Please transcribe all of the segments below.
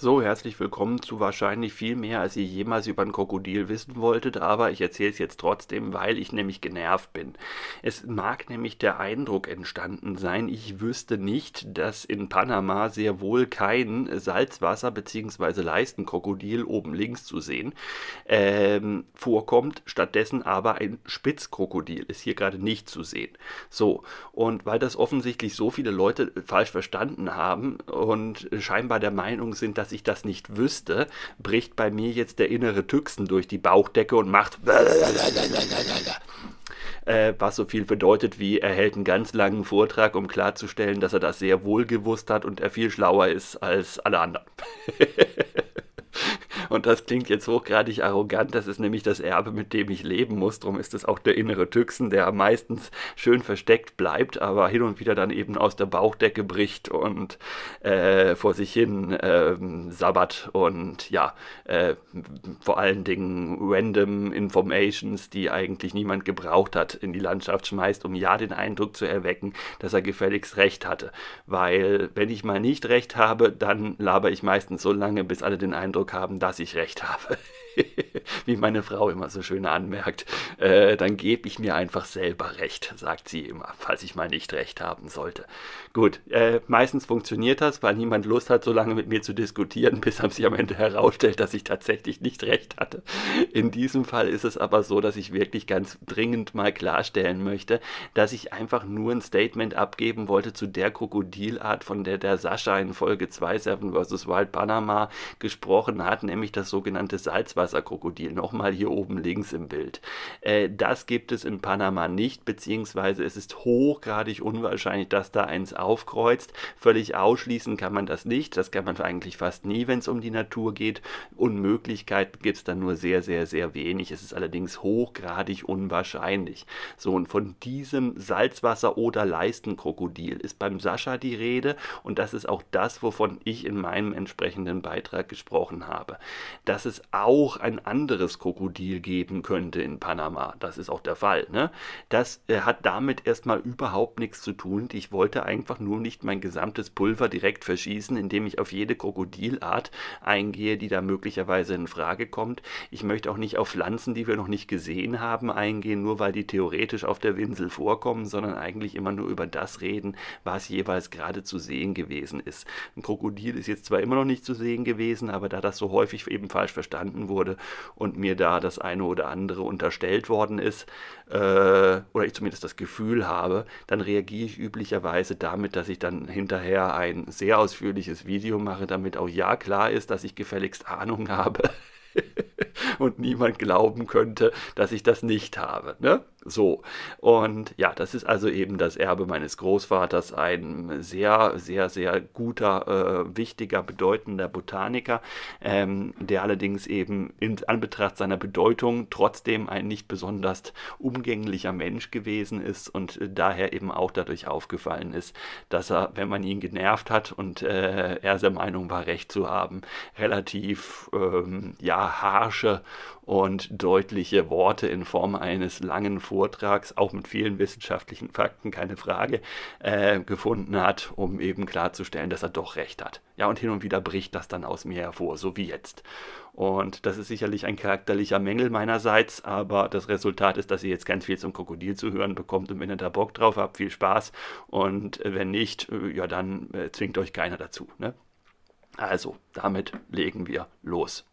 So, herzlich willkommen zu wahrscheinlich viel mehr, als ihr jemals über ein Krokodil wissen wolltet, aber ich erzähle es jetzt trotzdem, weil ich nämlich genervt bin. Es mag nämlich der Eindruck entstanden sein, ich wüsste nicht, dass in Panama sehr wohl kein Salzwasser- bzw. Leistenkrokodil oben links zu sehen ähm, vorkommt, stattdessen aber ein Spitzkrokodil ist hier gerade nicht zu sehen. So, und weil das offensichtlich so viele Leute falsch verstanden haben und scheinbar der Meinung sind, dass dass ich das nicht wüsste, bricht bei mir jetzt der innere Tüchsen durch die Bauchdecke und macht äh, was so viel bedeutet wie, er hält einen ganz langen Vortrag, um klarzustellen, dass er das sehr wohl gewusst hat und er viel schlauer ist als alle anderen. Und das klingt jetzt hochgradig arrogant. Das ist nämlich das Erbe, mit dem ich leben muss. Drum ist es auch der innere Tüchsen, der meistens schön versteckt bleibt, aber hin und wieder dann eben aus der Bauchdecke bricht und äh, vor sich hin äh, sabbat und ja, äh, vor allen Dingen random Informations, die eigentlich niemand gebraucht hat, in die Landschaft schmeißt, um ja den Eindruck zu erwecken, dass er gefälligst recht hatte. Weil wenn ich mal nicht recht habe, dann labere ich meistens so lange, bis alle den Eindruck haben, dass ich recht habe. wie meine Frau immer so schön anmerkt, äh, dann gebe ich mir einfach selber recht, sagt sie immer, falls ich mal nicht recht haben sollte. Gut, äh, meistens funktioniert das, weil niemand Lust hat, so lange mit mir zu diskutieren, bis er sich am Ende herausstellt, dass ich tatsächlich nicht recht hatte. In diesem Fall ist es aber so, dass ich wirklich ganz dringend mal klarstellen möchte, dass ich einfach nur ein Statement abgeben wollte zu der Krokodilart, von der der Sascha in Folge 2 Seven vs. Wild Panama gesprochen hat, nämlich das sogenannte Salzwasser. Unterwasserkrokodil, nochmal hier oben links im Bild. Äh, das gibt es in Panama nicht, beziehungsweise es ist hochgradig unwahrscheinlich, dass da eins aufkreuzt. Völlig ausschließen kann man das nicht, das kann man eigentlich fast nie, wenn es um die Natur geht. Unmöglichkeiten gibt es dann nur sehr, sehr, sehr wenig. Es ist allerdings hochgradig unwahrscheinlich. So, und von diesem Salzwasser- oder Leistenkrokodil ist beim Sascha die Rede und das ist auch das, wovon ich in meinem entsprechenden Beitrag gesprochen habe. Das ist auch auch ein anderes Krokodil geben könnte in Panama. Das ist auch der Fall. Ne? Das äh, hat damit erstmal überhaupt nichts zu tun. Ich wollte einfach nur nicht mein gesamtes Pulver direkt verschießen, indem ich auf jede Krokodilart eingehe, die da möglicherweise in Frage kommt. Ich möchte auch nicht auf Pflanzen, die wir noch nicht gesehen haben, eingehen, nur weil die theoretisch auf der Insel vorkommen, sondern eigentlich immer nur über das reden, was jeweils gerade zu sehen gewesen ist. Ein Krokodil ist jetzt zwar immer noch nicht zu sehen gewesen, aber da das so häufig eben falsch verstanden wurde, wurde und mir da das eine oder andere unterstellt worden ist, äh, oder ich zumindest das Gefühl habe, dann reagiere ich üblicherweise damit, dass ich dann hinterher ein sehr ausführliches Video mache, damit auch ja klar ist, dass ich gefälligst Ahnung habe. und niemand glauben könnte, dass ich das nicht habe. Ne? So. Und ja, das ist also eben das Erbe meines Großvaters, ein sehr, sehr, sehr guter, äh, wichtiger, bedeutender Botaniker, ähm, der allerdings eben in Anbetracht seiner Bedeutung trotzdem ein nicht besonders umgänglicher Mensch gewesen ist und äh, daher eben auch dadurch aufgefallen ist, dass er, wenn man ihn genervt hat und äh, er der Meinung war, Recht zu haben, relativ, ähm, ja, sehr harsche und deutliche Worte in Form eines langen Vortrags, auch mit vielen wissenschaftlichen Fakten, keine Frage, äh, gefunden hat, um eben klarzustellen, dass er doch recht hat. Ja, und hin und wieder bricht das dann aus mir hervor, so wie jetzt. Und das ist sicherlich ein charakterlicher Mängel meinerseits, aber das Resultat ist, dass ihr jetzt ganz viel zum Krokodil zu hören bekommt und wenn ihr da Bock drauf habt, viel Spaß. Und äh, wenn nicht, äh, ja, dann äh, zwingt euch keiner dazu. Ne? Also, damit legen wir los.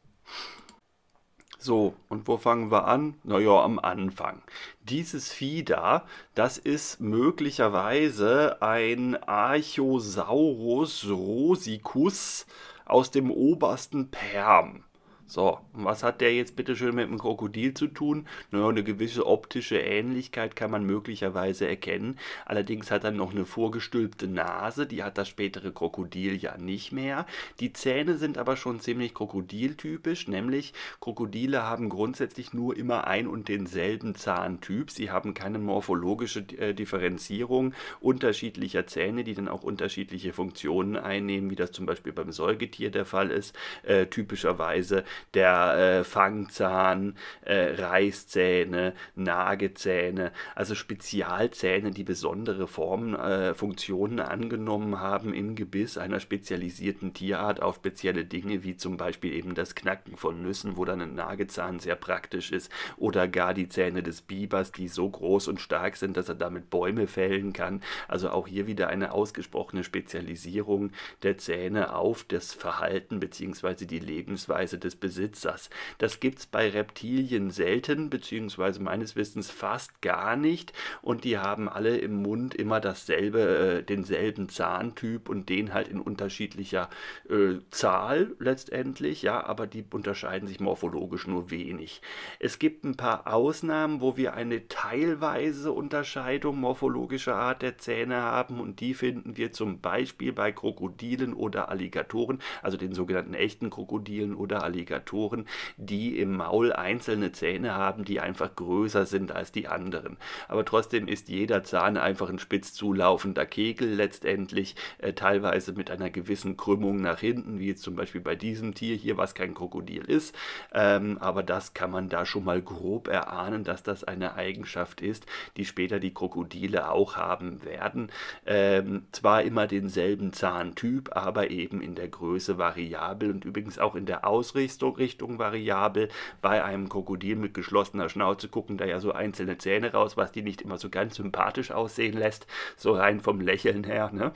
So, und wo fangen wir an? Naja, am Anfang. Dieses Vieh da, das ist möglicherweise ein Archosaurus rosicus aus dem obersten Perm. So, was hat der jetzt bitte schön mit dem Krokodil zu tun? Naja, eine gewisse optische Ähnlichkeit kann man möglicherweise erkennen. Allerdings hat er noch eine vorgestülpte Nase, die hat das spätere Krokodil ja nicht mehr. Die Zähne sind aber schon ziemlich krokodiltypisch, nämlich Krokodile haben grundsätzlich nur immer ein und denselben Zahntyp. Sie haben keine morphologische äh, Differenzierung unterschiedlicher Zähne, die dann auch unterschiedliche Funktionen einnehmen, wie das zum Beispiel beim Säugetier der Fall ist. Äh, typischerweise der äh, Fangzahn, äh, Reißzähne, Nagezähne, also Spezialzähne, die besondere Formen, äh, Funktionen angenommen haben im Gebiss einer spezialisierten Tierart auf spezielle Dinge, wie zum Beispiel eben das Knacken von Nüssen, wo dann ein Nagezahn sehr praktisch ist, oder gar die Zähne des Bibers, die so groß und stark sind, dass er damit Bäume fällen kann. Also auch hier wieder eine ausgesprochene Spezialisierung der Zähne auf das Verhalten bzw. die Lebensweise des Besitz Besitzers. Das gibt es bei Reptilien selten, beziehungsweise meines Wissens fast gar nicht. Und die haben alle im Mund immer dasselbe, äh, denselben Zahntyp und den halt in unterschiedlicher äh, Zahl letztendlich. Ja, aber die unterscheiden sich morphologisch nur wenig. Es gibt ein paar Ausnahmen, wo wir eine teilweise Unterscheidung morphologischer Art der Zähne haben und die finden wir zum Beispiel bei Krokodilen oder Alligatoren, also den sogenannten echten Krokodilen oder Alligatoren. Alligatoren, die im Maul einzelne Zähne haben, die einfach größer sind als die anderen. Aber trotzdem ist jeder Zahn einfach ein spitz zulaufender Kegel letztendlich, äh, teilweise mit einer gewissen Krümmung nach hinten, wie jetzt zum Beispiel bei diesem Tier hier, was kein Krokodil ist. Ähm, aber das kann man da schon mal grob erahnen, dass das eine Eigenschaft ist, die später die Krokodile auch haben werden. Ähm, zwar immer denselben Zahntyp, aber eben in der Größe variabel und übrigens auch in der Ausrichtung Richtung variabel. Bei einem Krokodil mit geschlossener Schnauze gucken da ja so einzelne Zähne raus, was die nicht immer so ganz sympathisch aussehen lässt, so rein vom Lächeln her. Ne?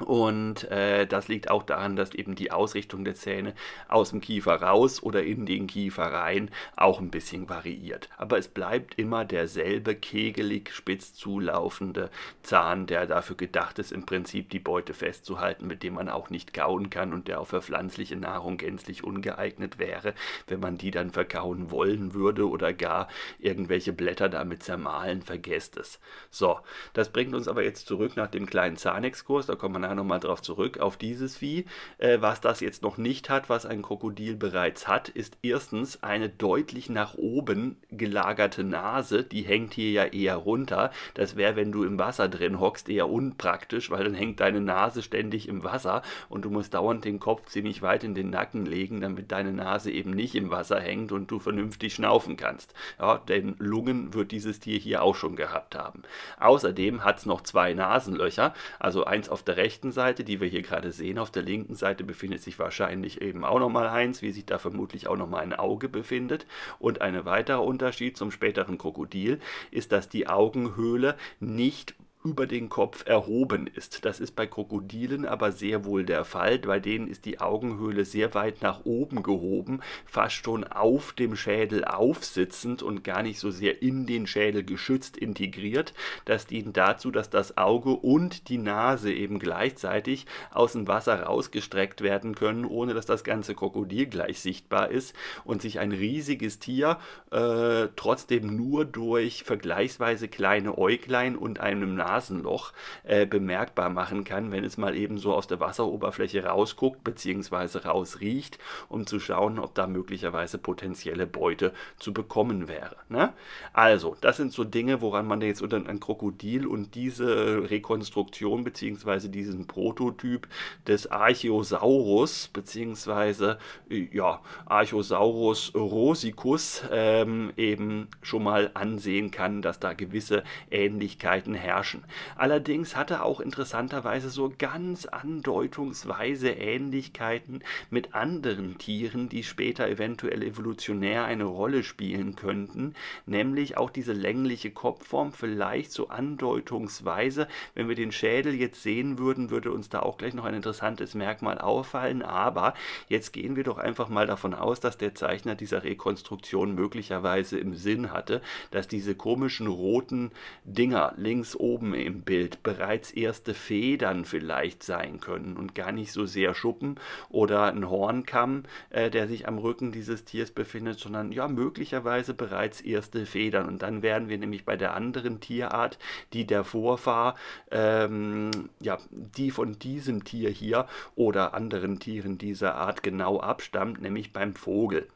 Und äh, das liegt auch daran, dass eben die Ausrichtung der Zähne aus dem Kiefer raus oder in den Kiefer rein auch ein bisschen variiert. Aber es bleibt immer derselbe kegelig spitz zulaufende Zahn, der dafür gedacht ist, im Prinzip die Beute festzuhalten, mit dem man auch nicht kauen kann und der auch für pflanzliche Nahrung gänzlich ungeeignet wäre, wenn man die dann verkauen wollen würde oder gar irgendwelche Blätter damit zermahlen, vergesst es. So, das bringt uns aber jetzt zurück nach dem kleinen Zahnexkurs, da kommen wir nachher nochmal drauf zurück, auf dieses Vieh. Äh, was das jetzt noch nicht hat, was ein Krokodil bereits hat, ist erstens eine deutlich nach oben gelagerte Nase. Die hängt hier ja eher runter. Das wäre, wenn du im Wasser drin hockst, eher unpraktisch, weil dann hängt deine Nase ständig im Wasser und du musst dauernd den Kopf ziemlich weit in den Nacken legen, damit deine Nase eben nicht im Wasser hängt und du vernünftig schnaufen kannst. Ja, denn Lungen wird dieses Tier hier auch schon gehabt haben. Außerdem hat es noch zwei Nasenlöcher, also eins auf der rechten rechten Seite, die wir hier gerade sehen. Auf der linken Seite befindet sich wahrscheinlich eben auch nochmal eins, wie sich da vermutlich auch nochmal ein Auge befindet. Und ein weiterer Unterschied zum späteren Krokodil ist, dass die Augenhöhle nicht über den Kopf erhoben ist. Das ist bei Krokodilen aber sehr wohl der Fall. Bei denen ist die Augenhöhle sehr weit nach oben gehoben, fast schon auf dem Schädel aufsitzend und gar nicht so sehr in den Schädel geschützt integriert. Das dient dazu, dass das Auge und die Nase eben gleichzeitig aus dem Wasser rausgestreckt werden können, ohne dass das ganze Krokodil gleich sichtbar ist und sich ein riesiges Tier äh, trotzdem nur durch vergleichsweise kleine Äuglein und einem Nasen Nasenloch äh, bemerkbar machen kann, wenn es mal eben so aus der Wasseroberfläche rausguckt bzw. rausriecht, um zu schauen, ob da möglicherweise potenzielle Beute zu bekommen wäre. Ne? Also, das sind so Dinge, woran man jetzt unter ein Krokodil und diese Rekonstruktion bzw. diesen Prototyp des Archeosaurus bzw. Äh, ja, Archosaurus rosicus ähm, eben schon mal ansehen kann, dass da gewisse Ähnlichkeiten herrschen. Allerdings hat er auch interessanterweise so ganz andeutungsweise Ähnlichkeiten mit anderen Tieren, die später eventuell evolutionär eine Rolle spielen könnten, nämlich auch diese längliche Kopfform vielleicht so andeutungsweise, wenn wir den Schädel jetzt sehen würden, würde uns da auch gleich noch ein interessantes Merkmal auffallen, aber jetzt gehen wir doch einfach mal davon aus, dass der Zeichner dieser Rekonstruktion möglicherweise im Sinn hatte, dass diese komischen roten Dinger links oben im Bild bereits erste Federn vielleicht sein können und gar nicht so sehr Schuppen oder ein Hornkamm, äh, der sich am Rücken dieses Tiers befindet, sondern ja möglicherweise bereits erste Federn. Und dann werden wir nämlich bei der anderen Tierart, die der Vorfahr, ähm, ja, die von diesem Tier hier oder anderen Tieren dieser Art genau abstammt, nämlich beim Vogel.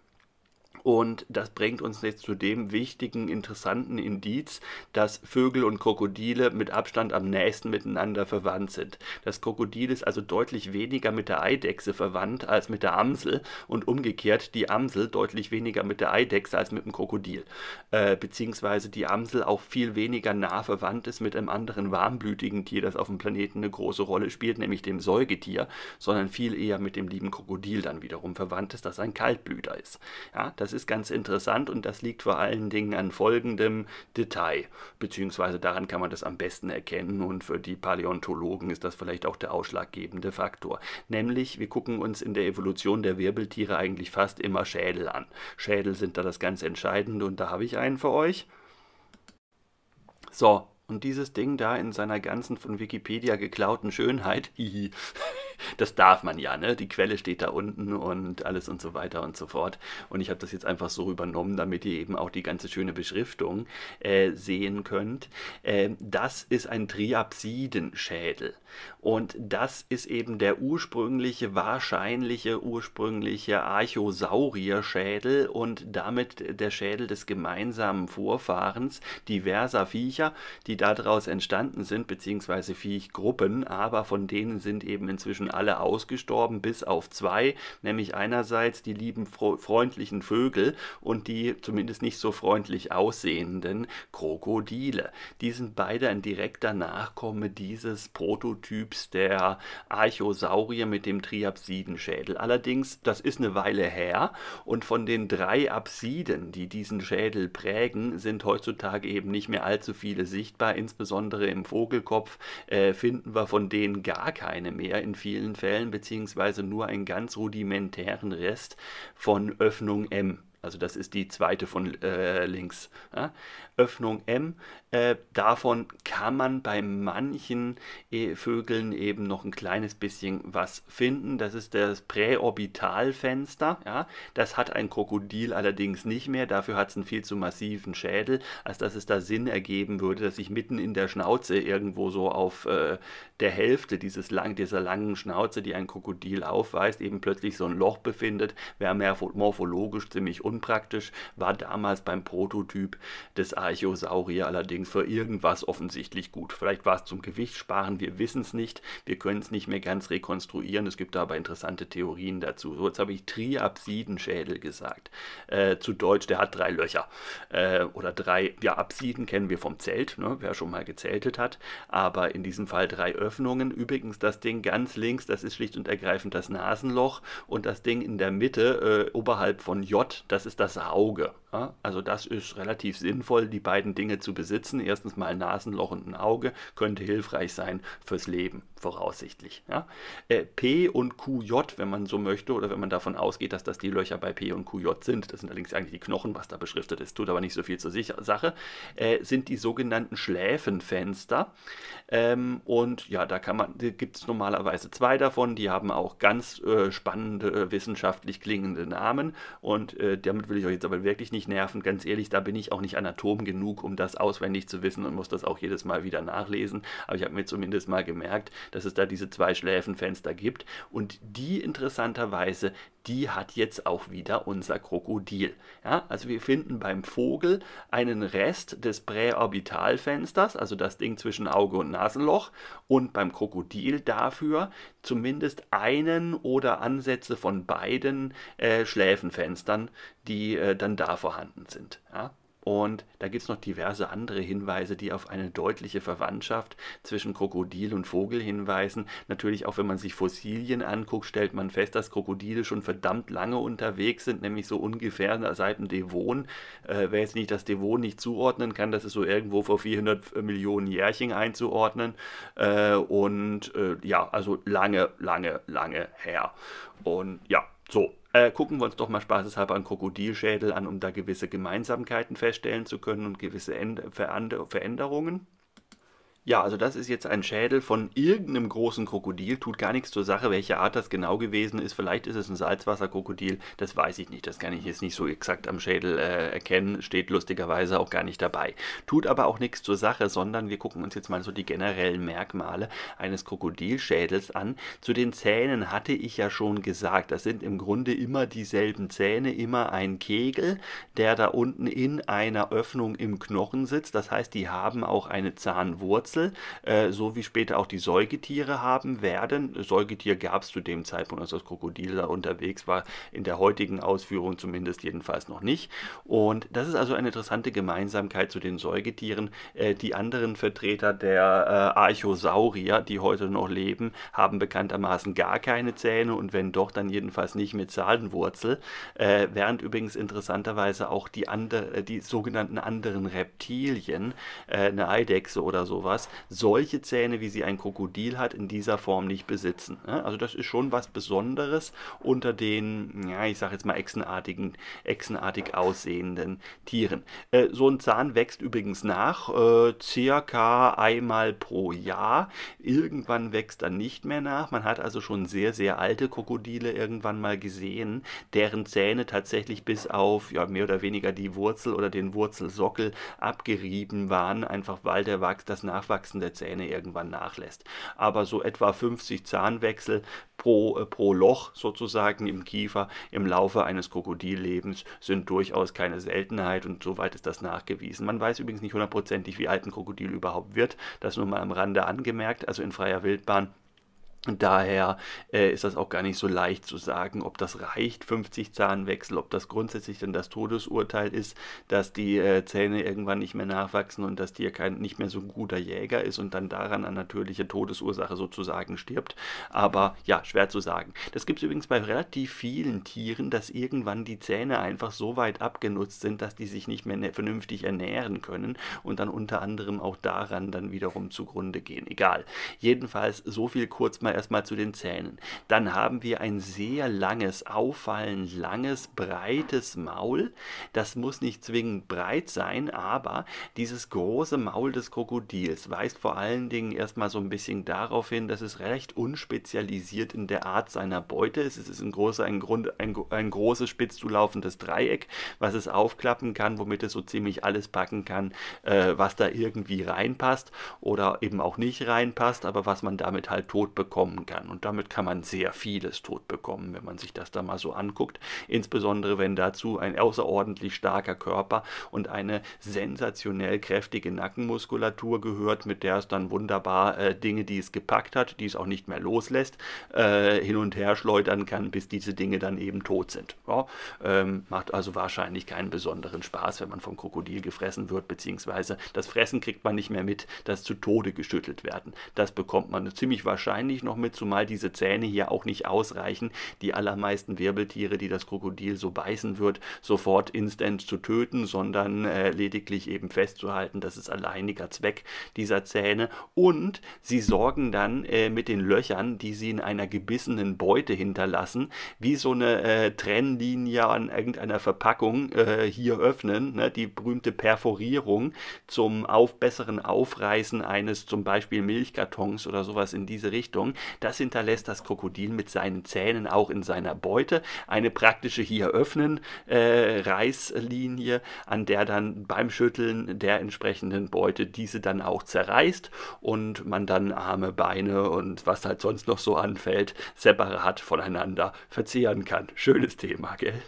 Und das bringt uns jetzt zu dem wichtigen, interessanten Indiz, dass Vögel und Krokodile mit Abstand am nächsten miteinander verwandt sind. Das Krokodil ist also deutlich weniger mit der Eidechse verwandt als mit der Amsel und umgekehrt die Amsel deutlich weniger mit der Eidechse als mit dem Krokodil. Äh, beziehungsweise die Amsel auch viel weniger nah verwandt ist mit einem anderen warmblütigen Tier, das auf dem Planeten eine große Rolle spielt, nämlich dem Säugetier, sondern viel eher mit dem lieben Krokodil dann wiederum verwandt ist, das ein Kaltblüter ist. Ja, das das ist ganz interessant und das liegt vor allen Dingen an folgendem Detail, beziehungsweise daran kann man das am besten erkennen und für die Paläontologen ist das vielleicht auch der ausschlaggebende Faktor. Nämlich, wir gucken uns in der Evolution der Wirbeltiere eigentlich fast immer Schädel an. Schädel sind da das ganz Entscheidende und da habe ich einen für euch. So, und dieses Ding da in seiner ganzen von Wikipedia geklauten Schönheit, das darf man ja, ne? Die Quelle steht da unten und alles und so weiter und so fort. Und ich habe das jetzt einfach so übernommen, damit ihr eben auch die ganze schöne Beschriftung äh, sehen könnt. Äh, das ist ein Triapsidenschädel. Und das ist eben der ursprüngliche, wahrscheinliche, ursprüngliche Archosaurierschädel und damit der Schädel des gemeinsamen Vorfahrens diverser Viecher, die daraus entstanden sind, beziehungsweise Viechgruppen, aber von denen sind eben inzwischen alle ausgestorben, bis auf zwei, nämlich einerseits die lieben freundlichen Vögel und die zumindest nicht so freundlich aussehenden Krokodile. Die sind beide ein direkter Nachkomme dieses Prototyps der Archosaurier mit dem Triapsidenschädel. Allerdings, das ist eine Weile her und von den drei Apsiden, die diesen Schädel prägen, sind heutzutage eben nicht mehr allzu viele sichtbar insbesondere im Vogelkopf, äh, finden wir von denen gar keine mehr in vielen Fällen, beziehungsweise nur einen ganz rudimentären Rest von Öffnung M. Also das ist die zweite von äh, links. Ja? Öffnung M. Äh, davon kann man bei manchen e Vögeln eben noch ein kleines bisschen was finden. Das ist das Präorbitalfenster. Ja? Das hat ein Krokodil allerdings nicht mehr. Dafür hat es einen viel zu massiven Schädel, als dass es da Sinn ergeben würde, dass ich mitten in der Schnauze irgendwo so auf äh, der Hälfte dieses lang, dieser langen Schnauze, die ein Krokodil aufweist, eben plötzlich so ein Loch befindet. Wäre morphologisch ziemlich unpraktisch, war damals beim Prototyp des Archosaurier allerdings für irgendwas offensichtlich gut. Vielleicht war es zum Gewicht sparen, wir wissen es nicht. Wir können es nicht mehr ganz rekonstruieren. Es gibt aber interessante Theorien dazu. So, jetzt habe ich Triapsidenschädel gesagt. Äh, zu Deutsch, der hat drei Löcher. Äh, oder drei, ja, Absiden kennen wir vom Zelt, ne, wer schon mal gezeltet hat. Aber in diesem Fall drei Öffnungen. Übrigens, das Ding ganz links, das ist schlicht und ergreifend das Nasenloch. Und das Ding in der Mitte, äh, oberhalb von J, das ist das Auge. Ja? Also das ist relativ sinnvoll die beiden Dinge zu besitzen, erstens mal Nasenloch und ein Auge, könnte hilfreich sein fürs Leben voraussichtlich. Ja? Äh, P und QJ, wenn man so möchte, oder wenn man davon ausgeht, dass das die Löcher bei P und QJ sind, das sind allerdings eigentlich die Knochen, was da beschriftet ist, tut aber nicht so viel zur Sache, äh, sind die sogenannten Schläfenfenster. Ähm, und ja, da kann man, gibt es normalerweise zwei davon, die haben auch ganz äh, spannende, äh, wissenschaftlich klingende Namen. Und äh, damit will ich euch jetzt aber wirklich nicht nerven. Ganz ehrlich, da bin ich auch nicht Anatom genug, um das auswendig zu wissen und muss das auch jedes Mal wieder nachlesen. Aber ich habe mir zumindest mal gemerkt, dass es da diese zwei Schläfenfenster gibt. Und die interessanterweise, die hat jetzt auch wieder unser Krokodil. Ja, also wir finden beim Vogel einen Rest des Präorbitalfensters, also das Ding zwischen Auge und Nasenloch, und beim Krokodil dafür zumindest einen oder Ansätze von beiden äh, Schläfenfenstern, die äh, dann da vorhanden sind. Ja. Und da gibt es noch diverse andere Hinweise, die auf eine deutliche Verwandtschaft zwischen Krokodil und Vogel hinweisen. Natürlich auch, wenn man sich Fossilien anguckt, stellt man fest, dass Krokodile schon verdammt lange unterwegs sind, nämlich so ungefähr seit dem Devon. Äh, wer jetzt nicht das Devon nicht zuordnen kann, das ist so irgendwo vor 400 Millionen Jährchen einzuordnen. Äh, und äh, ja, also lange, lange, lange her. Und ja, so, äh, gucken wir uns doch mal spaßeshalber einen Krokodilschädel an, um da gewisse Gemeinsamkeiten feststellen zu können und gewisse Änder Veränderungen. Ja, also das ist jetzt ein Schädel von irgendeinem großen Krokodil, tut gar nichts zur Sache, welche Art das genau gewesen ist. Vielleicht ist es ein Salzwasserkrokodil, das weiß ich nicht, das kann ich jetzt nicht so exakt am Schädel äh, erkennen, steht lustigerweise auch gar nicht dabei. Tut aber auch nichts zur Sache, sondern wir gucken uns jetzt mal so die generellen Merkmale eines Krokodilschädels an. Zu den Zähnen hatte ich ja schon gesagt, das sind im Grunde immer dieselben Zähne, immer ein Kegel, der da unten in einer Öffnung im Knochen sitzt. Das heißt, die haben auch eine Zahnwurzel Rasse, äh, so wie später auch die Säugetiere haben werden. Säugetier gab es zu dem Zeitpunkt, als das Krokodil da unterwegs war, in der heutigen Ausführung zumindest jedenfalls noch nicht. Und das ist also eine interessante Gemeinsamkeit zu den Säugetieren. Äh, die anderen Vertreter der äh, Archosaurier, die heute noch leben, haben bekanntermaßen gar keine Zähne und wenn doch, dann jedenfalls nicht mit Zahlenwurzel. Äh, während übrigens interessanterweise auch die, andere, die sogenannten anderen Reptilien, äh, eine Eidechse oder sowas, Gorillas solche Zähne, wie sie ein Krokodil hat, in dieser Form nicht besitzen. Also das ist schon was Besonderes unter den, ja, ich sage jetzt mal echsenartigen, echsenartig aussehenden Tieren. Äh, so ein Zahn wächst übrigens nach, äh, circa einmal pro Jahr. Irgendwann wächst er nicht mehr nach. Man hat also schon sehr, sehr alte Krokodile irgendwann mal gesehen, deren Zähne tatsächlich bis auf ja, mehr oder weniger die Wurzel oder den Wurzelsockel abgerieben waren, einfach weil der Wachs das nach nachwachsen der Zähne irgendwann nachlässt. Aber so etwa 50 Zahnwechsel pro, äh, pro Loch sozusagen im Kiefer im Laufe eines Krokodillebens sind durchaus keine Seltenheit und soweit ist das nachgewiesen. Man weiß übrigens nicht hundertprozentig, wie alt ein Krokodil überhaupt wird. Das nur mal am Rande angemerkt. Also in freier Wildbahn Daher äh, ist das auch gar nicht so leicht zu sagen, ob das reicht, 50 Zahnwechsel, ob das grundsätzlich dann das Todesurteil ist, dass die äh, Zähne irgendwann nicht mehr nachwachsen und das Tier kein, nicht mehr so ein guter Jäger ist und dann daran an natürliche Todesursache sozusagen stirbt. Aber ja, schwer zu sagen. Das gibt es übrigens bei relativ vielen Tieren, dass irgendwann die Zähne einfach so weit abgenutzt sind, dass die sich nicht mehr vernünftig ernähren können und dann unter anderem auch daran dann wiederum zugrunde gehen. Egal. Jedenfalls so viel kurz mal wir erstmal zu den Zähnen. Dann haben wir ein sehr langes, auffallend langes, breites Maul. Das muss nicht zwingend breit sein, aber dieses große Maul des Krokodils weist vor allen Dingen erstmal so ein bisschen darauf hin, dass es recht unspezialisiert in der Art seiner Beute ist. Es ist ein, großer, ein, Grund, ein, ein großes, spitz zulaufendes Dreieck, was es aufklappen kann, womit es so ziemlich alles packen kann, äh, was da irgendwie reinpasst oder eben auch nicht reinpasst, aber was man damit halt tot bekommt bekommen kann. Und damit kann man sehr vieles tot bekommen, wenn man sich das da mal so anguckt. Insbesondere wenn dazu ein außerordentlich starker Körper und eine sensationell kräftige Nackenmuskulatur gehört, mit der es dann wunderbar äh, Dinge, die es gepackt hat, die es auch nicht mehr loslässt, äh, hin und her schleudern kann, bis diese Dinge dann eben tot sind. Ja, ähm, macht also wahrscheinlich keinen besonderen Spaß, wenn man vom Krokodil gefressen wird, beziehungsweise das Fressen kriegt man nicht mehr mit, das zu Tode geschüttelt werden. Das bekommt man ziemlich wahrscheinlich noch noch mit, zumal diese Zähne hier auch nicht ausreichen, die allermeisten Wirbeltiere, die das Krokodil so beißen wird, sofort instant zu töten, sondern äh, lediglich eben festzuhalten, das ist alleiniger Zweck dieser Zähne. Und sie sorgen dann äh, mit den Löchern, die sie in einer gebissenen Beute hinterlassen, wie so eine äh, Trennlinie an irgendeiner Verpackung äh, hier öffnen, ne? die berühmte Perforierung zum auf besseren Aufreißen eines zum Beispiel Milchkartons oder sowas in diese Richtung. Das hinterlässt das Krokodil mit seinen Zähnen auch in seiner Beute. Eine praktische hier öffnen äh, Reißlinie, an der dann beim Schütteln der entsprechenden Beute diese dann auch zerreißt und man dann Arme, Beine und was halt sonst noch so anfällt, separat voneinander verzehren kann. Schönes Thema, gell?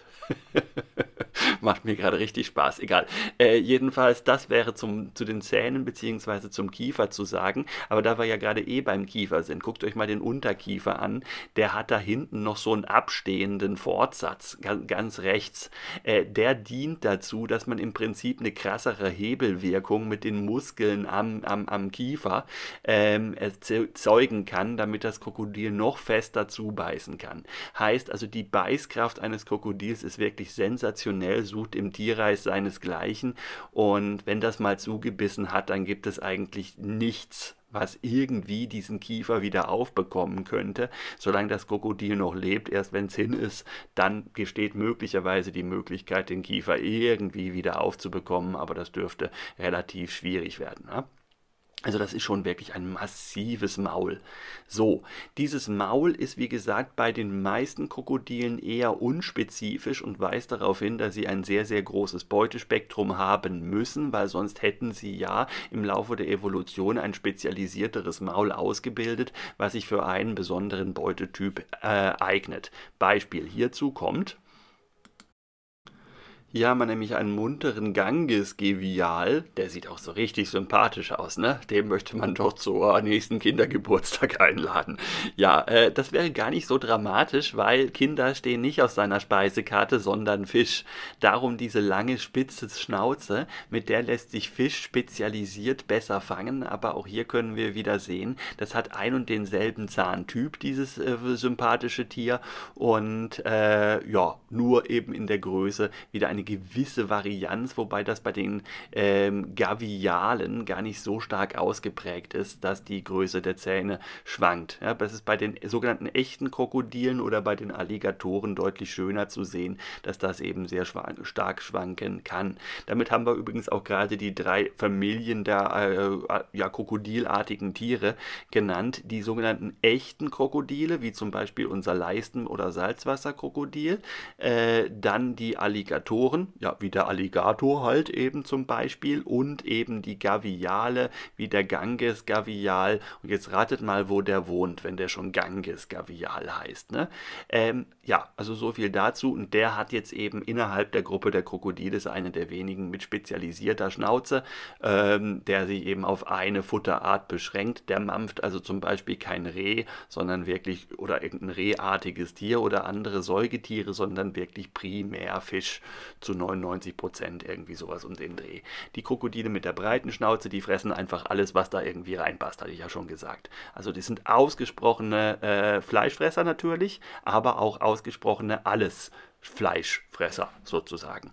Macht mir gerade richtig Spaß, egal. Äh, jedenfalls, das wäre zum, zu den Zähnen bzw. zum Kiefer zu sagen. Aber da wir ja gerade eh beim Kiefer sind, guckt euch mal den Unterkiefer an. Der hat da hinten noch so einen abstehenden Fortsatz, ganz, ganz rechts. Äh, der dient dazu, dass man im Prinzip eine krassere Hebelwirkung mit den Muskeln am, am, am Kiefer ähm, erzeugen kann, damit das Krokodil noch fester zubeißen kann. Heißt also, die Beißkraft eines Krokodils ist ist wirklich sensationell, sucht im Tierreis seinesgleichen. Und wenn das mal zugebissen hat, dann gibt es eigentlich nichts, was irgendwie diesen Kiefer wieder aufbekommen könnte, solange das Krokodil noch lebt. Erst wenn es hin ist, dann besteht möglicherweise die Möglichkeit, den Kiefer irgendwie wieder aufzubekommen, aber das dürfte relativ schwierig werden. Ne? Also das ist schon wirklich ein massives Maul. So, dieses Maul ist wie gesagt bei den meisten Krokodilen eher unspezifisch und weist darauf hin, dass sie ein sehr, sehr großes Beutespektrum haben müssen, weil sonst hätten sie ja im Laufe der Evolution ein spezialisierteres Maul ausgebildet, was sich für einen besonderen Beutetyp äh, eignet. Beispiel hierzu kommt hier haben wir nämlich einen munteren Ganges-Gevial. Der sieht auch so richtig sympathisch aus, ne? Den möchte man doch zur nächsten Kindergeburtstag einladen. Ja, äh, das wäre gar nicht so dramatisch, weil Kinder stehen nicht auf seiner Speisekarte, sondern Fisch. Darum diese lange spitze Schnauze, mit der lässt sich Fisch spezialisiert besser fangen. Aber auch hier können wir wieder sehen, das hat ein und denselben Zahntyp, dieses äh, sympathische Tier. Und äh, ja, nur eben in der Größe wieder eine eine gewisse Varianz, wobei das bei den ähm, Gavialen gar nicht so stark ausgeprägt ist, dass die Größe der Zähne schwankt. Ja, das ist bei den sogenannten echten Krokodilen oder bei den Alligatoren deutlich schöner zu sehen, dass das eben sehr schwank, stark schwanken kann. Damit haben wir übrigens auch gerade die drei Familien der äh, ja, krokodilartigen Tiere genannt, die sogenannten echten Krokodile, wie zum Beispiel unser Leisten- oder Salzwasserkrokodil, äh, dann die Alligatoren, Alligatoren, ja, wie der Alligator halt eben zum Beispiel und eben die Gaviale, wie der Ganges Gavial. Und jetzt ratet mal, wo der wohnt, wenn der schon Ganges Gavial heißt. Ne? Ähm, ja, also so viel dazu. Und der hat jetzt eben innerhalb der Gruppe der Krokodile, ist einer der wenigen mit spezialisierter Schnauze, ähm, der sich eben auf eine Futterart beschränkt. Der mampft also zum Beispiel kein Reh, sondern wirklich oder irgendein rehartiges Tier oder andere Säugetiere, sondern wirklich primär Fisch zu 99 Prozent, irgendwie sowas um den Dreh. Die Krokodile mit der breiten Schnauze, die fressen einfach alles, was da irgendwie reinpasst, hatte ich ja schon gesagt. Also die sind ausgesprochene äh, Fleischfresser natürlich, aber auch aus ausgesprochene Allesfleischfresser sozusagen.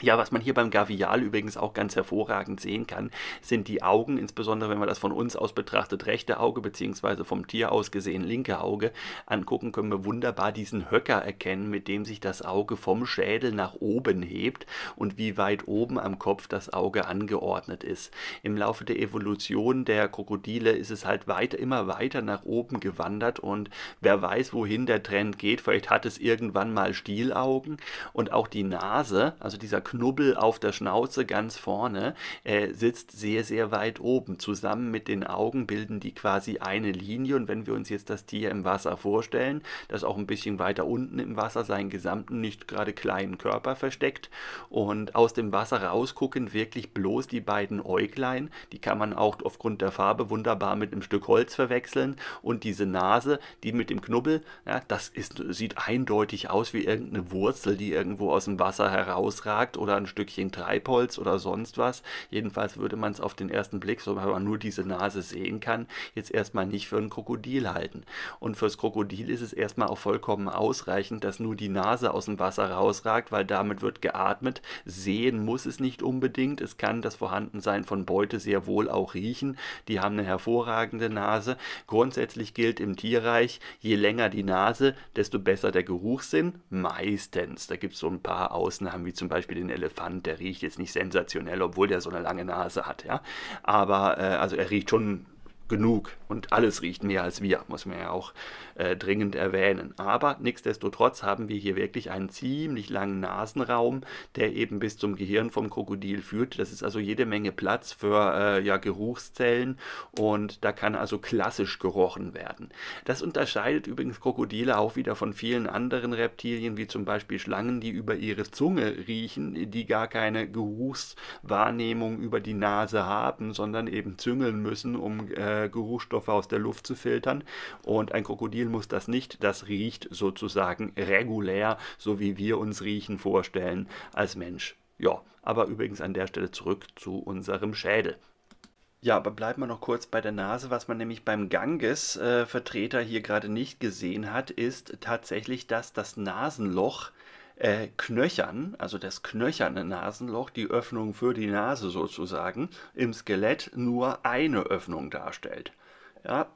Ja, was man hier beim Gavial übrigens auch ganz hervorragend sehen kann, sind die Augen, insbesondere wenn wir das von uns aus betrachtet rechte Auge beziehungsweise vom Tier aus gesehen linke Auge angucken, können wir wunderbar diesen Höcker erkennen, mit dem sich das Auge vom Schädel nach oben hebt und wie weit oben am Kopf das Auge angeordnet ist. Im Laufe der Evolution der Krokodile ist es halt weiter, immer weiter nach oben gewandert und wer weiß, wohin der Trend geht, vielleicht hat es irgendwann mal Stielaugen und auch die Nase, also dieser Knubbel auf der Schnauze ganz vorne äh, sitzt sehr, sehr weit oben. Zusammen mit den Augen bilden die quasi eine Linie. Und wenn wir uns jetzt das Tier im Wasser vorstellen, das auch ein bisschen weiter unten im Wasser seinen gesamten, nicht gerade kleinen Körper versteckt und aus dem Wasser rausgucken wirklich bloß die beiden Äuglein. Die kann man auch aufgrund der Farbe wunderbar mit einem Stück Holz verwechseln. Und diese Nase, die mit dem Knubbel, ja, das ist, sieht eindeutig aus wie irgendeine Wurzel, die irgendwo aus dem Wasser herausragt oder ein Stückchen Treibholz oder sonst was. Jedenfalls würde man es auf den ersten Blick, so wenn man nur diese Nase sehen kann, jetzt erstmal nicht für ein Krokodil halten. Und fürs Krokodil ist es erstmal auch vollkommen ausreichend, dass nur die Nase aus dem Wasser rausragt, weil damit wird geatmet. Sehen muss es nicht unbedingt. Es kann das Vorhandensein von Beute sehr wohl auch riechen. Die haben eine hervorragende Nase. Grundsätzlich gilt im Tierreich, je länger die Nase, desto besser der Geruchssinn. Meistens. Da gibt es so ein paar Ausnahmen, wie zum Beispiel den den Elefant, der riecht jetzt nicht sensationell, obwohl der so eine lange Nase hat, ja. Aber äh, also er riecht schon genug und alles riecht mehr als wir, muss man ja auch äh, dringend erwähnen. Aber nichtsdestotrotz haben wir hier wirklich einen ziemlich langen Nasenraum, der eben bis zum Gehirn vom Krokodil führt. Das ist also jede Menge Platz für äh, ja, Geruchszellen und da kann also klassisch gerochen werden. Das unterscheidet übrigens Krokodile auch wieder von vielen anderen Reptilien, wie zum Beispiel Schlangen, die über ihre Zunge riechen, die gar keine Geruchswahrnehmung über die Nase haben, sondern eben züngeln müssen, um äh, Geruchstoffe Giftstoffe aus der Luft zu filtern. Und ein Krokodil muss das nicht. Das riecht sozusagen regulär, so wie wir uns riechen vorstellen als Mensch. Ja, aber übrigens an der Stelle zurück zu unserem Schädel. Ja, aber bleiben wir noch kurz bei der Nase. Was man nämlich beim Ganges-Vertreter äh, hier gerade nicht gesehen hat, ist tatsächlich, dass das Nasenloch äh, knöchern, also das knöcherne Nasenloch, die Öffnung für die Nase sozusagen, im Skelett nur eine Öffnung darstellt. Ja,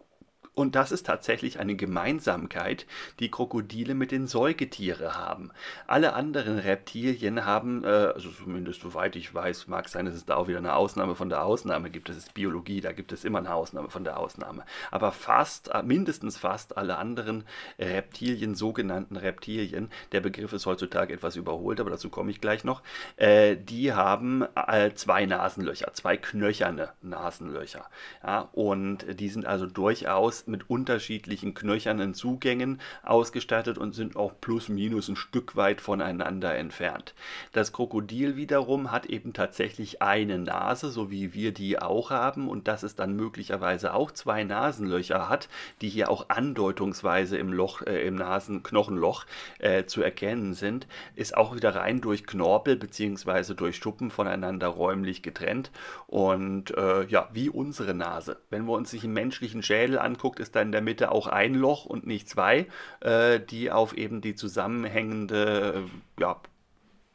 Und das ist tatsächlich eine Gemeinsamkeit, die Krokodile mit den Säugetieren haben. Alle anderen Reptilien haben, äh, also zumindest soweit ich weiß, mag sein, dass es da auch wieder eine Ausnahme von der Ausnahme gibt. Das ist Biologie, da gibt es immer eine Ausnahme von der Ausnahme. Aber fast, äh, mindestens fast alle anderen Reptilien, sogenannten Reptilien, der Begriff ist heutzutage etwas überholt, aber dazu komme ich gleich noch, äh, die haben äh, zwei Nasenlöcher, zwei knöcherne Nasenlöcher. Ja? Und die sind also durchaus mit unterschiedlichen knöchernen Zugängen ausgestattet und sind auch plus minus ein Stück weit voneinander entfernt. Das Krokodil wiederum hat eben tatsächlich eine Nase, so wie wir die auch haben, und dass es dann möglicherweise auch zwei Nasenlöcher hat, die hier auch andeutungsweise im Loch, äh, im Nasenknochenloch äh, zu erkennen sind, ist auch wieder rein durch Knorpel bzw. durch Schuppen voneinander räumlich getrennt. Und äh, ja, wie unsere Nase. Wenn wir uns sich einen menschlichen Schädel angucken, anguckt, ist da in der Mitte auch ein Loch und nicht zwei, äh, die auf eben die zusammenhängende äh, ja,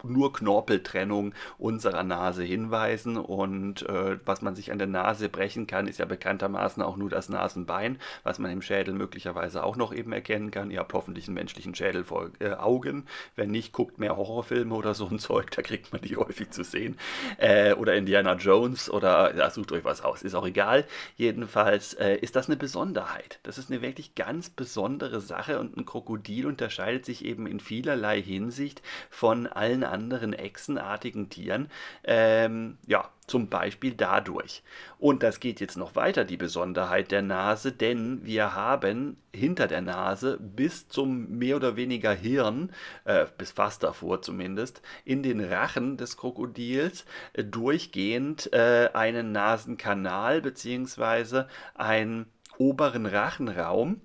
nur Knorpeltrennung unserer Nase hinweisen. Und äh, was man sich an der Nase brechen kann, ist ja bekanntermaßen auch nur das Nasenbein, was man im Schädel möglicherweise auch noch eben erkennen kann. Ihr habt hoffentlich einen menschlichen Schädel vor äh, Augen. Wenn nicht, guckt mehr Horrorfilme oder so ein Zeug, da kriegt man die häufig zu sehen. Äh, oder Indiana Jones oder ja, sucht euch was aus, ist auch egal. Jedenfalls äh, ist das eine Besonderheit. Das ist eine wirklich ganz besondere Sache und ein Krokodil unterscheidet sich eben in vielerlei Hinsicht von allen anderen echsenartigen Tieren. Ähm, ja, zum Beispiel dadurch. Und das geht jetzt noch weiter, die Besonderheit der Nase, denn wir haben hinter der Nase bis zum mehr oder weniger Hirn, äh, bis fast davor zumindest, in den Rachen des Krokodils äh, durchgehend äh, einen Nasenkanal bzw. einen oberen Rachenraum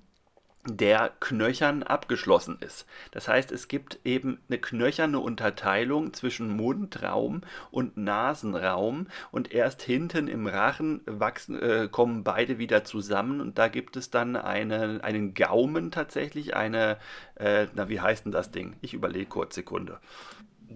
der knöchern abgeschlossen ist. Das heißt, es gibt eben eine knöcherne Unterteilung zwischen Mundraum und Nasenraum und erst hinten im Rachen wachsen, äh, kommen beide wieder zusammen und da gibt es dann eine, einen Gaumen tatsächlich, eine, äh, na wie heißt denn das Ding? Ich überlege kurz Sekunde.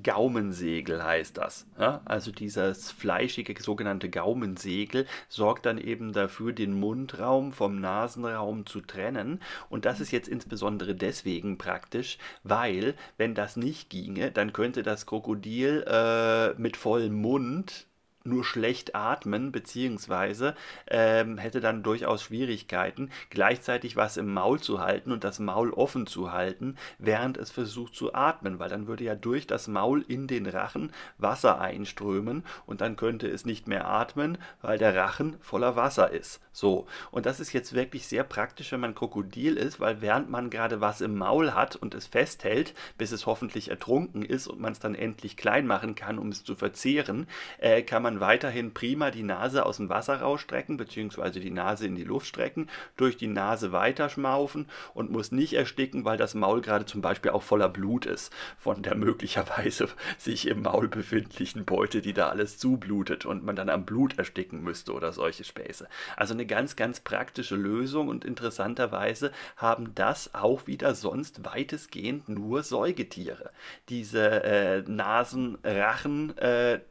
Gaumensegel heißt das. Ja? Also dieses fleischige sogenannte Gaumensegel sorgt dann eben dafür, den Mundraum vom Nasenraum zu trennen. Und das ist jetzt insbesondere deswegen praktisch, weil wenn das nicht ginge, dann könnte das Krokodil äh, mit vollem Mund nur schlecht atmen, beziehungsweise ähm, hätte dann durchaus Schwierigkeiten, gleichzeitig was im Maul zu halten und das Maul offen zu halten, während es versucht zu atmen, weil dann würde ja durch das Maul in den Rachen Wasser einströmen und dann könnte es nicht mehr atmen, weil der Rachen voller Wasser ist. So, und das ist jetzt wirklich sehr praktisch, wenn man Krokodil ist, weil während man gerade was im Maul hat und es festhält, bis es hoffentlich ertrunken ist und man es dann endlich klein machen kann, um es zu verzehren, äh, kann man weiterhin prima die Nase aus dem Wasser rausstrecken, beziehungsweise die Nase in die Luft strecken, durch die Nase weiterschmaufen und muss nicht ersticken, weil das Maul gerade zum Beispiel auch voller Blut ist, von der möglicherweise sich im Maul befindlichen Beute, die da alles zublutet und man dann am Blut ersticken müsste oder solche Späße. Also eine ganz, ganz praktische Lösung und interessanterweise haben das auch wieder sonst weitestgehend nur Säugetiere. Diese äh, Nasen, äh,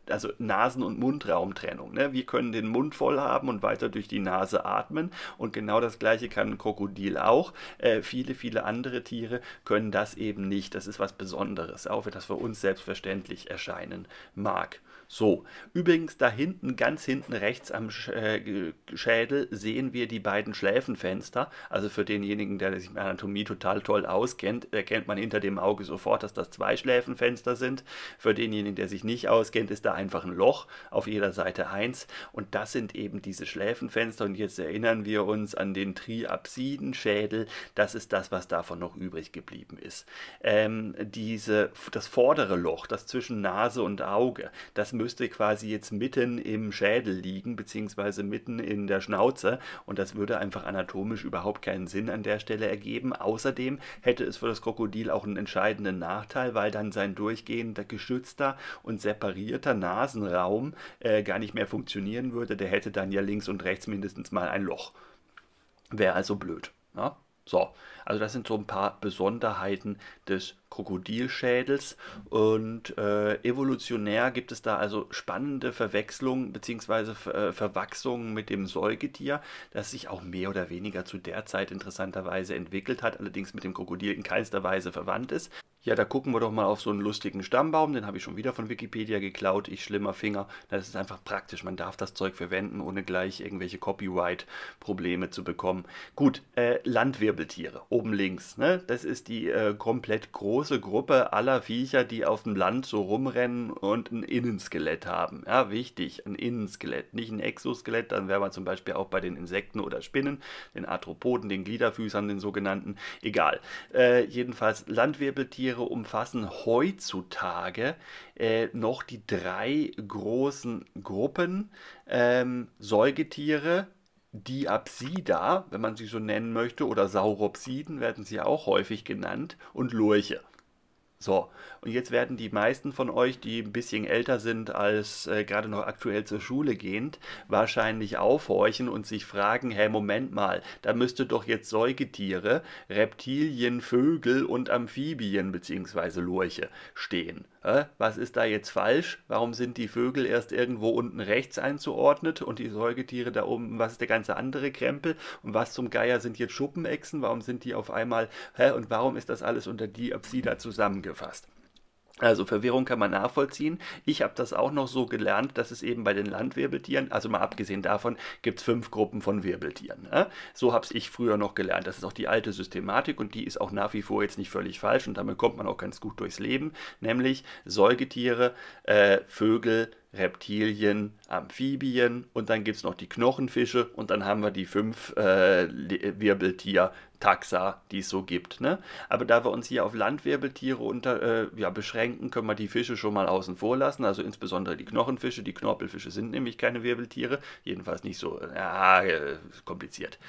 also Nasen- und Mund Mundraumtrennung. Ne? Wir können den Mund voll haben und weiter durch die Nase atmen. Und genau das Gleiche kann ein Krokodil auch. Äh, viele, viele andere Tiere können das eben nicht. Das ist was Besonderes, auch wenn das für uns selbstverständlich erscheinen mag. So, übrigens da hinten, ganz hinten rechts am äh, Schädel sehen wir die beiden Schläfenfenster. Also für denjenigen, der sich mit Anatomie total toll auskennt, erkennt man hinter dem Auge sofort, dass das zwei Schläfenfenster sind. Für denjenigen, der sich nicht auskennt, ist da einfach ein Loch auf jeder Seite eins. Und das sind eben diese Schläfenfenster. Und jetzt erinnern wir uns an den Triapsidenschädel. Das ist das, was davon noch übrig geblieben ist. Ähm, diese, das vordere Loch, das zwischen Nase und Auge, das müssen Verluste quasi jetzt mitten im Schädel liegen, beziehungsweise mitten in der Schnauze. Und das würde einfach anatomisch überhaupt keinen Sinn an der Stelle ergeben. Außerdem hätte es für das Krokodil auch einen entscheidenden Nachteil, weil dann sein durchgehender, geschützter und separierter Nasenraum äh, gar nicht mehr funktionieren würde. Der hätte dann ja links und rechts mindestens mal ein Loch. Wäre also blöd. Ja? So, also das sind so ein paar Besonderheiten des Krokodilschädels und äh, evolutionär gibt es da also spannende Verwechslungen bzw. Ver äh, Verwachsungen mit dem Säugetier, das sich auch mehr oder weniger zu der Zeit interessanterweise entwickelt hat, allerdings mit dem Krokodil in keinster Weise verwandt ist. Ja, da gucken wir doch mal auf so einen lustigen Stammbaum. Den habe ich schon wieder von Wikipedia geklaut. Ich schlimmer Finger. das ist einfach praktisch. Man darf das Zeug verwenden, ohne gleich irgendwelche Copyright-Probleme zu bekommen. Gut, äh, Landwirbeltiere oben links. Ne? Das ist die äh, komplett große Gruppe aller Viecher, die auf dem Land so rumrennen und ein Innenskelett haben. Ja, wichtig, ein Innenskelett, nicht ein Exoskelett. Dann wäre man zum Beispiel auch bei den Insekten oder Spinnen, den Arthropoden, den Gliederfüßern, den sogenannten. Egal. Äh, jedenfalls Landwirbeltiere Säugetiere umfassen heutzutage äh, noch die drei großen Gruppen ähm, Säugetiere, Diapsida, wenn man sie so nennen möchte, oder Sauropsiden werden sie auch häufig genannt, und Lurche. So, und jetzt werden die meisten von euch, die ein bisschen älter sind als äh, gerade noch aktuell zur Schule gehend, wahrscheinlich aufhorchen und sich fragen, hey, Moment mal, da müsste doch jetzt Säugetiere, Reptilien, Vögel und Amphibien bzw. Lurche stehen. Äh, was ist da jetzt falsch? Warum sind die Vögel erst irgendwo unten rechts einzuordnet und die Säugetiere da oben? Was ist der ganze andere Krempel? Und was zum Geier sind jetzt Schuppenechsen? Warum sind die auf einmal, hä, und warum ist das alles unter Diapsida zusammengefasst? Also Verwirrung kann man nachvollziehen. Ich habe das auch noch so gelernt, dass es eben bei den Landwirbeltieren, also mal abgesehen davon, gibt es fünf Gruppen von Wirbeltieren. Ne? So habe ich früher noch gelernt. Das ist auch die alte Systematik und die ist auch nach wie vor jetzt nicht völlig falsch und damit kommt man auch ganz gut durchs Leben, nämlich Säugetiere, äh, Vögel, Reptilien, Amphibien und dann gibt es noch die Knochenfische und dann haben wir die fünf äh, äh Wirbeltier-Taxa, die es so gibt. Ne? Aber da wir uns hier auf Landwirbeltiere unter, äh, ja, beschränken, können wir die Fische schon mal außen vor lassen, also insbesondere die Knochenfische. Die Knorpelfische sind nämlich keine Wirbeltiere, jedenfalls nicht so äh, kompliziert.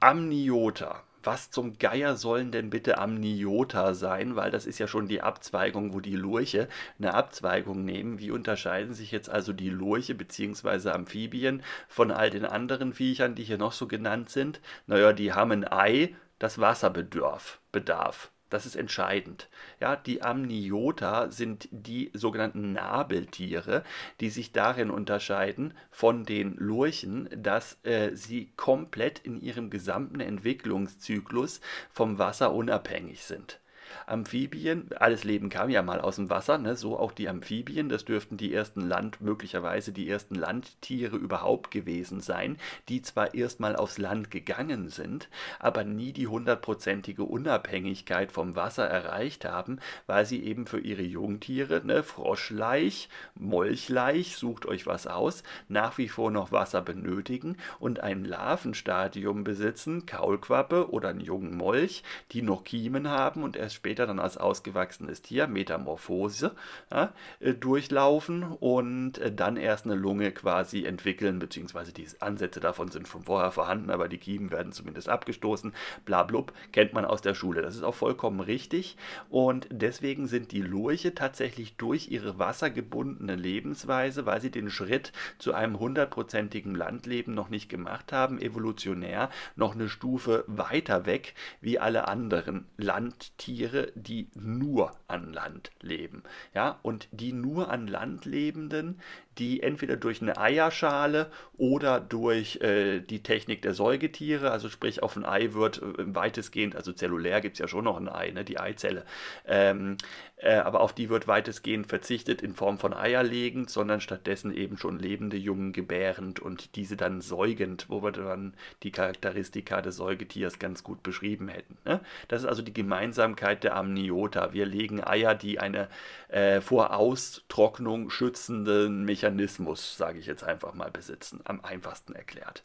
Amniota was zum Geier sollen denn bitte Amniota sein? Weil das ist ja schon die Abzweigung, wo die Lurche eine Abzweigung nehmen. Wie unterscheiden sich jetzt also die Lurche bzw. Amphibien von all den anderen Viechern, die hier noch so genannt sind? Naja, die haben ein Ei, das Wasserbedarf. Bedarf. Das ist entscheidend. Ja, die Amniota sind die sogenannten Nabeltiere, die sich darin unterscheiden von den Lurchen, dass äh, sie komplett in ihrem gesamten Entwicklungszyklus vom Wasser unabhängig sind. Amphibien, alles Leben kam ja mal aus dem Wasser, ne? so auch die Amphibien, das dürften die ersten Land, möglicherweise die ersten Landtiere überhaupt gewesen sein, die zwar erstmal aufs Land gegangen sind, aber nie die hundertprozentige Unabhängigkeit vom Wasser erreicht haben, weil sie eben für ihre Jungtiere, ne, Froschleich, Molchleich, sucht euch was aus, nach wie vor noch Wasser benötigen und ein Larvenstadium besitzen, Kaulquappe oder einen jungen Molch, die noch Kiemen haben und erst später dann als ausgewachsenes Tier, Metamorphose, ja, äh, durchlaufen und äh, dann erst eine Lunge quasi entwickeln, beziehungsweise die Ansätze davon sind schon vorher vorhanden, aber die Kiemen werden zumindest abgestoßen. Blablub, kennt man aus der Schule. Das ist auch vollkommen richtig. Und deswegen sind die Lurche tatsächlich durch ihre wassergebundene Lebensweise, weil sie den Schritt zu einem hundertprozentigen Landleben noch nicht gemacht haben, evolutionär noch eine Stufe weiter weg wie alle anderen Landtiere Tiere, die nur an Land leben. Ja, und die nur an Land lebenden, die entweder durch eine Eierschale oder durch äh, die Technik der Säugetiere, also sprich auf ein Ei wird äh, weitestgehend, also zellulär gibt es ja schon noch ein Ei, ne, die Eizelle, ähm, äh, aber auf die wird weitestgehend verzichtet in Form von Eierlegend, sondern stattdessen eben schon lebende Jungen gebärend und diese dann säugend, wo wir dann die Charakteristika des Säugetiers ganz gut beschrieben hätten. Ne? Das ist also die Gemeinsamkeit der Amniota. Wir legen Eier, die eine äh, vor Austrocknung schützenden Mechanismus Mechanismus, sage ich jetzt einfach mal, besitzen, am einfachsten erklärt.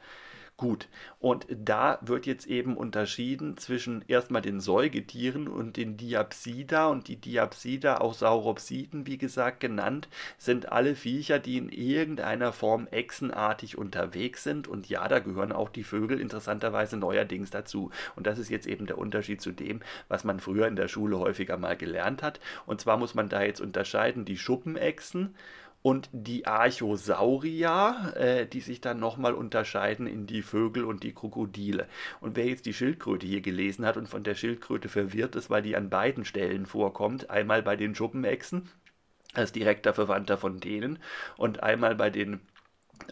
Gut, und da wird jetzt eben unterschieden zwischen erstmal den Säugetieren und den Diapsida. Und die Diapsida, auch Sauropsiden, wie gesagt, genannt, sind alle Viecher, die in irgendeiner Form echsenartig unterwegs sind. Und ja, da gehören auch die Vögel interessanterweise neuerdings dazu. Und das ist jetzt eben der Unterschied zu dem, was man früher in der Schule häufiger mal gelernt hat. Und zwar muss man da jetzt unterscheiden die Schuppenechsen und die Archosaurier, äh, die sich dann nochmal unterscheiden in die Vögel und die Krokodile. Und wer jetzt die Schildkröte hier gelesen hat und von der Schildkröte verwirrt ist, weil die an beiden Stellen vorkommt, einmal bei den Schuppenechsen als direkter Verwandter von denen und einmal bei den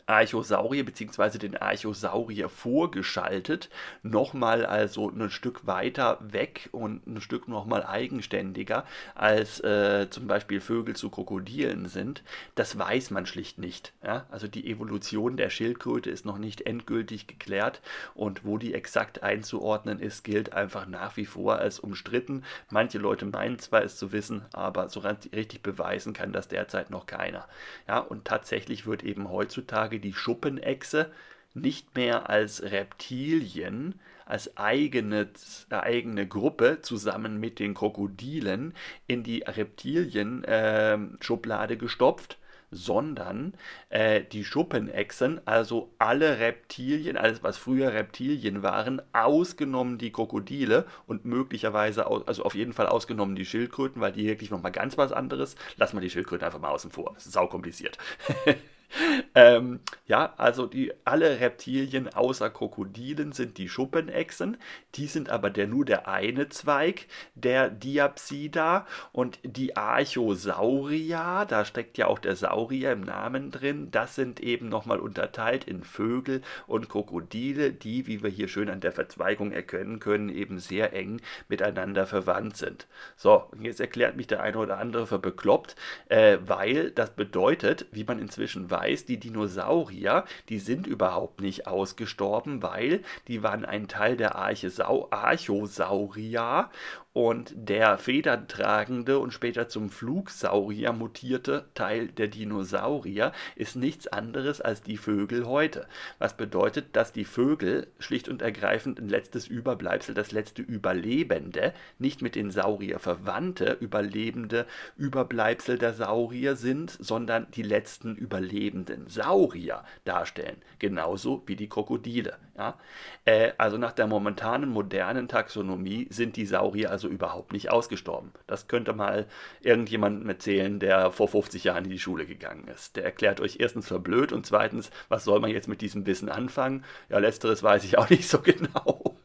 Archosaurier bzw. den Archosaurier vorgeschaltet, nochmal also ein Stück weiter weg und ein Stück nochmal eigenständiger als äh, zum Beispiel Vögel zu Krokodilen sind, das weiß man schlicht nicht. Ja? Also die Evolution der Schildkröte ist noch nicht endgültig geklärt und wo die exakt einzuordnen ist, gilt einfach nach wie vor als umstritten. Manche Leute meinen zwar es zu wissen, aber so richtig beweisen kann das derzeit noch keiner. Ja, und tatsächlich wird eben heutzutage heutzutage die Schuppenechse nicht mehr als Reptilien, als eigene, äh, eigene Gruppe zusammen mit den Krokodilen in die Reptilien-Schublade äh, gestopft, sondern äh, die Schuppenechsen, also alle Reptilien, alles was früher Reptilien waren, ausgenommen die Krokodile und möglicherweise, also auf jeden Fall ausgenommen die Schildkröten, weil die wirklich nochmal ganz was anderes. Lass mal die Schildkröten einfach mal außen vor. Sau kompliziert. ähm, ja, also die, alle Reptilien außer Krokodilen sind die Schuppenechsen. Die sind aber der, nur der eine Zweig der Diapsida und die Archosaurier, da steckt ja auch der Saurier im Namen drin, das sind eben nochmal unterteilt in Vögel und Krokodile, die, wie wir hier schön an der Verzweigung erkennen können, eben sehr eng miteinander verwandt sind. So, jetzt erklärt mich der eine oder andere für bekloppt, äh, weil das bedeutet, wie man inzwischen weiß, weiß, die Dinosaurier, die sind überhaupt nicht ausgestorben, weil die waren ein Teil der Archosaurier und der federtragende und später zum Flugsaurier mutierte Teil der Dinosaurier ist nichts anderes als die Vögel heute. Was bedeutet, dass die Vögel schlicht und ergreifend ein letztes Überbleibsel, das letzte Überlebende, nicht mit den Saurier verwandte, überlebende Überbleibsel der Saurier sind, sondern die letzten überlebenden Saurier darstellen. Genauso wie die Krokodile. Ja? Äh, also nach der momentanen modernen Taxonomie sind die Saurier also also überhaupt nicht ausgestorben. Das könnte mal irgendjemandem erzählen, der vor 50 Jahren in die Schule gegangen ist. Der erklärt euch erstens für blöd und zweitens, was soll man jetzt mit diesem Wissen anfangen? Ja, letzteres weiß ich auch nicht so genau.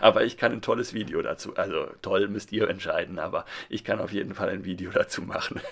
aber ich kann ein tolles Video dazu, also toll müsst ihr entscheiden, aber ich kann auf jeden Fall ein Video dazu machen.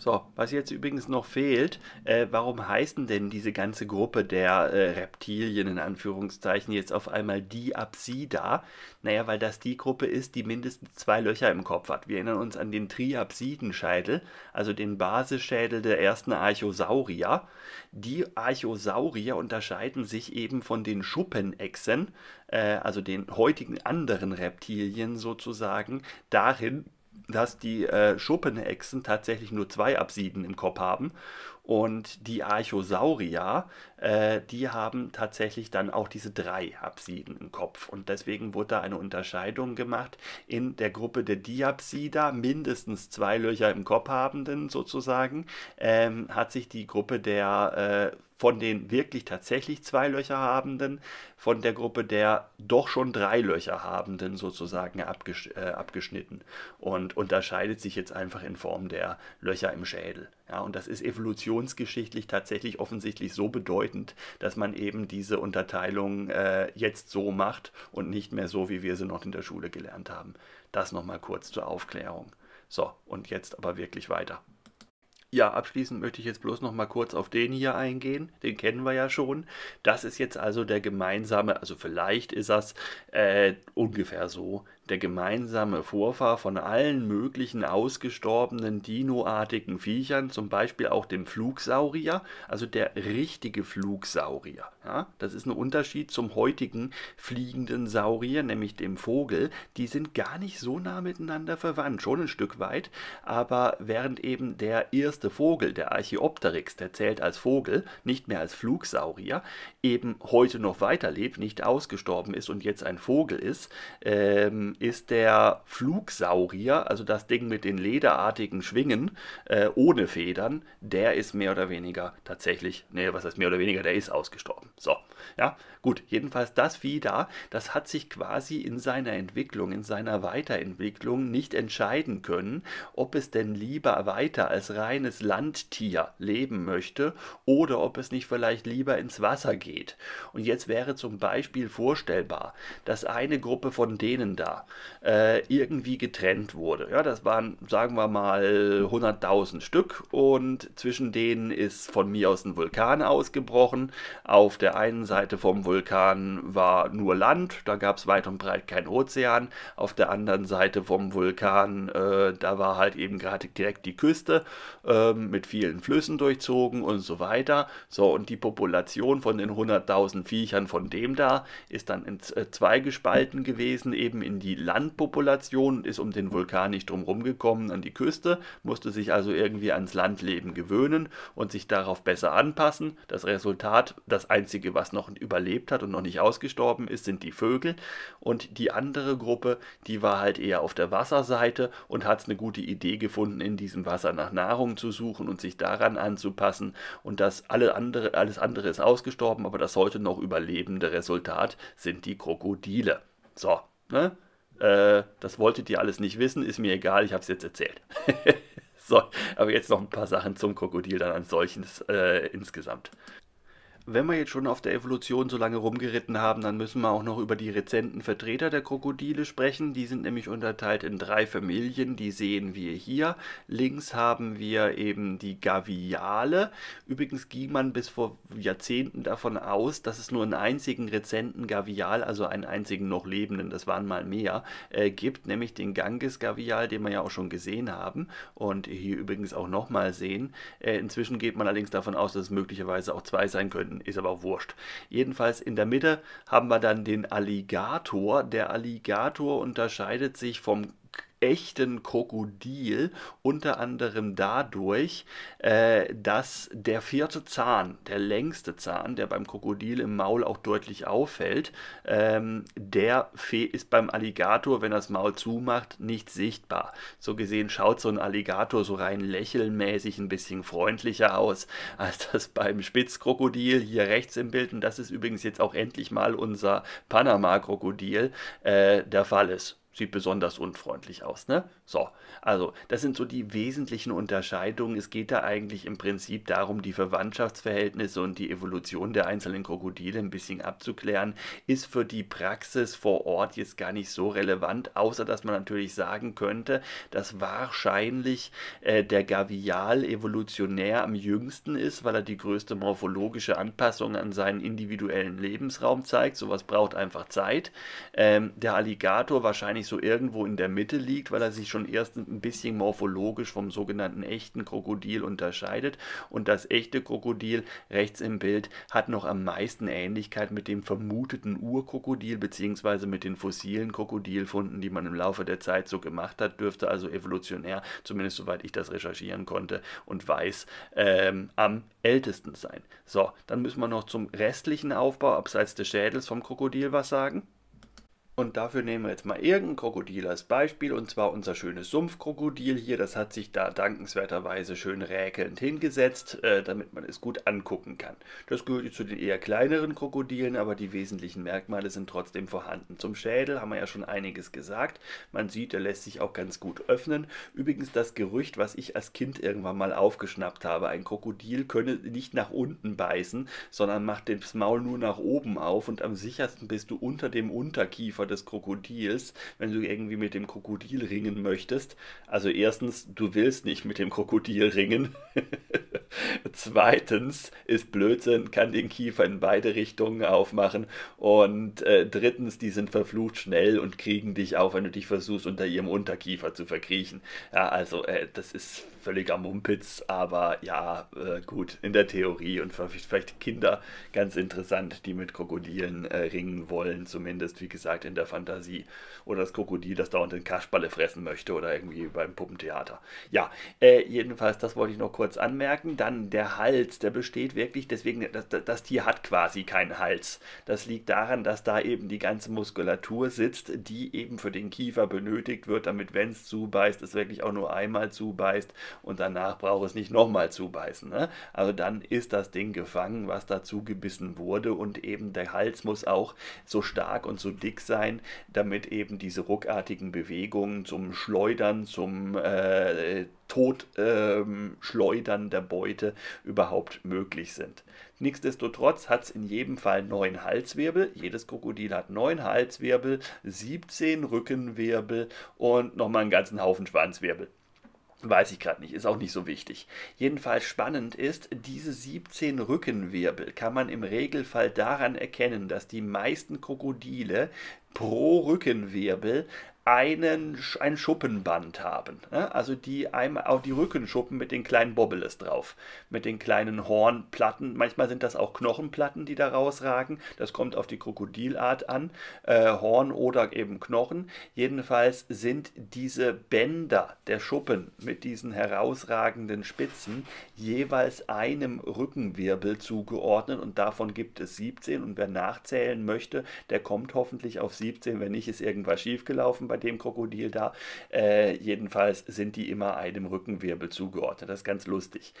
So, was jetzt übrigens noch fehlt, äh, warum heißen denn diese ganze Gruppe der äh, Reptilien in Anführungszeichen jetzt auf einmal die Apsida? Naja, weil das die Gruppe ist, die mindestens zwei Löcher im Kopf hat. Wir erinnern uns an den Triapsidenscheitel, also den Basisschädel der ersten Archosaurier. Die Archosaurier unterscheiden sich eben von den Schuppenechsen, äh, also den heutigen anderen Reptilien sozusagen, darin, dass die äh, Schuppenechsen tatsächlich nur zwei Absiden im Kopf haben und die Archosaurier, äh, die haben tatsächlich dann auch diese drei Absiden im Kopf. Und deswegen wurde da eine Unterscheidung gemacht in der Gruppe der Diapsida, mindestens zwei Löcher im Kopf habenden sozusagen, ähm, hat sich die Gruppe der äh, von den wirklich tatsächlich zwei Löcher habenden, von der Gruppe der doch schon drei Löcher habenden sozusagen abges äh, abgeschnitten und unterscheidet sich jetzt einfach in Form der Löcher im Schädel. Ja, und das ist evolutionsgeschichtlich tatsächlich offensichtlich so bedeutend, dass man eben diese Unterteilung äh, jetzt so macht und nicht mehr so, wie wir sie noch in der Schule gelernt haben. Das nochmal kurz zur Aufklärung. So, und jetzt aber wirklich weiter. Ja, abschließend möchte ich jetzt bloß noch mal kurz auf den hier eingehen. Den kennen wir ja schon. Das ist jetzt also der gemeinsame, also vielleicht ist das äh, ungefähr so, der gemeinsame Vorfahr von allen möglichen ausgestorbenen dinoartigen Viechern, zum Beispiel auch dem Flugsaurier, also der richtige Flugsaurier. Ja? Das ist ein Unterschied zum heutigen fliegenden Saurier, nämlich dem Vogel. Die sind gar nicht so nah miteinander verwandt, schon ein Stück weit, aber während eben der erste Vogel, der Archaeopteryx, der zählt als Vogel, nicht mehr als Flugsaurier, eben heute noch weiterlebt, nicht ausgestorben ist und jetzt ein Vogel ist, ähm, ist der Flugsaurier, also das Ding mit den lederartigen Schwingen äh, ohne Federn, der ist mehr oder weniger tatsächlich, nee, was heißt mehr oder weniger, der ist ausgestorben. So, ja, Gut, jedenfalls das wieder, das hat sich quasi in seiner Entwicklung, in seiner Weiterentwicklung nicht entscheiden können, ob es denn lieber weiter als reines Landtier leben möchte oder ob es nicht vielleicht lieber ins Wasser geht. Und jetzt wäre zum Beispiel vorstellbar, dass eine Gruppe von denen da äh, irgendwie getrennt wurde. Ja, das waren, sagen wir mal, 100.000 Stück und zwischen denen ist von mir aus ein Vulkan ausgebrochen. Auf der einen Seite vom Vulkan Vulkan war nur Land, da gab es weit und breit keinen Ozean. Auf der anderen Seite vom Vulkan, äh, da war halt eben gerade direkt die Küste äh, mit vielen Flüssen durchzogen und so weiter. So, und die Population von den 100.000 Viechern von dem da ist dann in äh, zwei gespalten gewesen, eben in die Landpopulation, ist um den Vulkan nicht drumherum gekommen an die Küste, musste sich also irgendwie ans Landleben gewöhnen und sich darauf besser anpassen. Das Resultat, das einzige, was noch überlebt, überlebt hat und noch nicht ausgestorben ist, sind die Vögel. Und die andere Gruppe, die war halt eher auf der Wasserseite und hat es eine gute Idee gefunden, in diesem Wasser nach Nahrung zu suchen und sich daran anzupassen. Und das alle andere, alles andere ist ausgestorben, aber das heute noch überlebende Resultat sind die Krokodile. So, ne? Äh, das wolltet ihr alles nicht wissen, ist mir egal, ich habe es jetzt erzählt. so, aber jetzt noch ein paar Sachen zum Krokodil dann an solchen äh, insgesamt wenn wir jetzt schon auf der Evolution so lange rumgeritten haben, dann müssen wir auch noch über die rezenten Vertreter der Krokodile sprechen. Die sind nämlich unterteilt in drei Familien, die sehen wir hier. Links haben wir eben die Gaviale. Übrigens ging man bis vor Jahrzehnten davon aus, dass es nur einen einzigen rezenten Gavial, also einen einzigen noch lebenden, das waren mal mehr, äh, gibt, nämlich den Ganges-Gavial, den wir ja auch schon gesehen haben und hier übrigens auch nochmal sehen. Äh, inzwischen geht man allerdings davon aus, dass es möglicherweise auch zwei sein könnten Mann, ist aber wurscht. Jedenfalls in der Mitte haben wir dann den Alligator. Der Alligator unterscheidet sich vom echten Krokodil, unter anderem dadurch, äh, dass der vierte Zahn, der längste Zahn, der beim Krokodil im Maul auch deutlich auffällt, ähm, der ist beim Alligator, wenn er das Maul zumacht, nicht sichtbar. So gesehen schaut so ein Alligator so rein lächelmäßig ein bisschen freundlicher aus, als das beim Spitzkrokodil hier rechts im Bild, und das ist übrigens jetzt auch endlich mal unser Panama-Krokodil, äh, der Fall ist sieht besonders unfreundlich aus, ne? So, also das sind so die wesentlichen Unterscheidungen. Es geht da eigentlich im Prinzip darum, die Verwandtschaftsverhältnisse und die Evolution der einzelnen Krokodile ein bisschen abzuklären. Ist für die Praxis vor Ort jetzt gar nicht so relevant, außer dass man natürlich sagen könnte, dass wahrscheinlich äh, der Gavial evolutionär am jüngsten ist, weil er die größte morphologische Anpassung an seinen individuellen Lebensraum zeigt. Sowas braucht einfach Zeit. Ähm, der Alligator wahrscheinlich so irgendwo in der Mitte liegt, weil er sich schon erst ein bisschen morphologisch vom sogenannten echten Krokodil unterscheidet. Und das echte Krokodil rechts im Bild hat noch am meisten Ähnlichkeit mit dem vermuteten Urkrokodil bzw. mit den fossilen Krokodilfunden, die man im Laufe der Zeit so gemacht hat, dürfte also evolutionär, zumindest soweit ich das recherchieren konnte und weiß, ähm, am ältesten sein. So, dann müssen wir noch zum restlichen Aufbau abseits des Schädels vom Krokodil was sagen. Und dafür nehmen wir jetzt mal irgendein Krokodil als Beispiel, und zwar unser schönes Sumpfkrokodil hier. Das hat sich da dankenswerterweise schön räkelnd hingesetzt, äh, damit man es gut angucken kann. Das gehört zu den eher kleineren Krokodilen, aber die wesentlichen Merkmale sind trotzdem vorhanden. Zum Schädel haben wir ja schon einiges gesagt. Man sieht, er lässt sich auch ganz gut öffnen. Übrigens das Gerücht, was ich als Kind irgendwann mal aufgeschnappt habe, ein Krokodil könne nicht nach unten beißen, sondern macht das Maul nur nach oben auf und am sichersten bist du unter dem Unterkiefer des Krokodils, wenn du irgendwie mit dem Krokodil ringen möchtest. Also erstens, du willst nicht mit dem Krokodil ringen. Zweitens ist Blödsinn, kann den Kiefer in beide Richtungen aufmachen. Und äh, drittens, die sind verflucht schnell und kriegen dich auf, wenn du dich versuchst, unter ihrem Unterkiefer zu verkriechen. Ja, also äh, das ist völliger Mumpitz, aber ja, äh, gut, in der Theorie und vielleicht Kinder ganz interessant, die mit Krokodilen äh, ringen wollen, zumindest wie gesagt in der Fantasie. Oder das Krokodil, das dauernd den Kaschballe fressen möchte oder irgendwie beim Puppentheater. Ja, äh, jedenfalls, das wollte ich noch kurz anmerken. Dann der Hals, der besteht wirklich, deswegen, das, das Tier hat quasi keinen Hals. Das liegt daran, dass da eben die ganze Muskulatur sitzt, die eben für den Kiefer benötigt wird, damit, wenn es zubeißt, es wirklich auch nur einmal zubeißt und danach braucht es nicht nochmal zubeißen. Ne? Also dann ist das Ding gefangen, was dazu gebissen wurde und eben der Hals muss auch so stark und so dick sein, damit eben diese ruckartigen Bewegungen zum Schleudern, zum äh, Totschleudern ähm, der Beute überhaupt möglich sind. Nichtsdestotrotz hat es in jedem Fall neun Halswirbel. Jedes Krokodil hat neun Halswirbel, 17 Rückenwirbel und nochmal einen ganzen Haufen Schwanzwirbel. Weiß ich gerade nicht, ist auch nicht so wichtig. Jedenfalls spannend ist, diese 17 Rückenwirbel kann man im Regelfall daran erkennen, dass die meisten Krokodile pro Rückenwirbel einen, ein Schuppenband haben. Ne? Also die einmal auch die Rückenschuppen mit den kleinen Bobbeles drauf, mit den kleinen Hornplatten. Manchmal sind das auch Knochenplatten, die da rausragen. Das kommt auf die Krokodilart an. Äh, Horn oder eben Knochen. Jedenfalls sind diese Bänder der Schuppen mit diesen herausragenden Spitzen jeweils einem Rückenwirbel zugeordnet und davon gibt es 17. Und wer nachzählen möchte, der kommt hoffentlich auf 17. Wenn nicht, ist irgendwas schiefgelaufen bei dem Krokodil da. Äh, jedenfalls sind die immer einem Rückenwirbel zugeordnet. Das ist ganz lustig.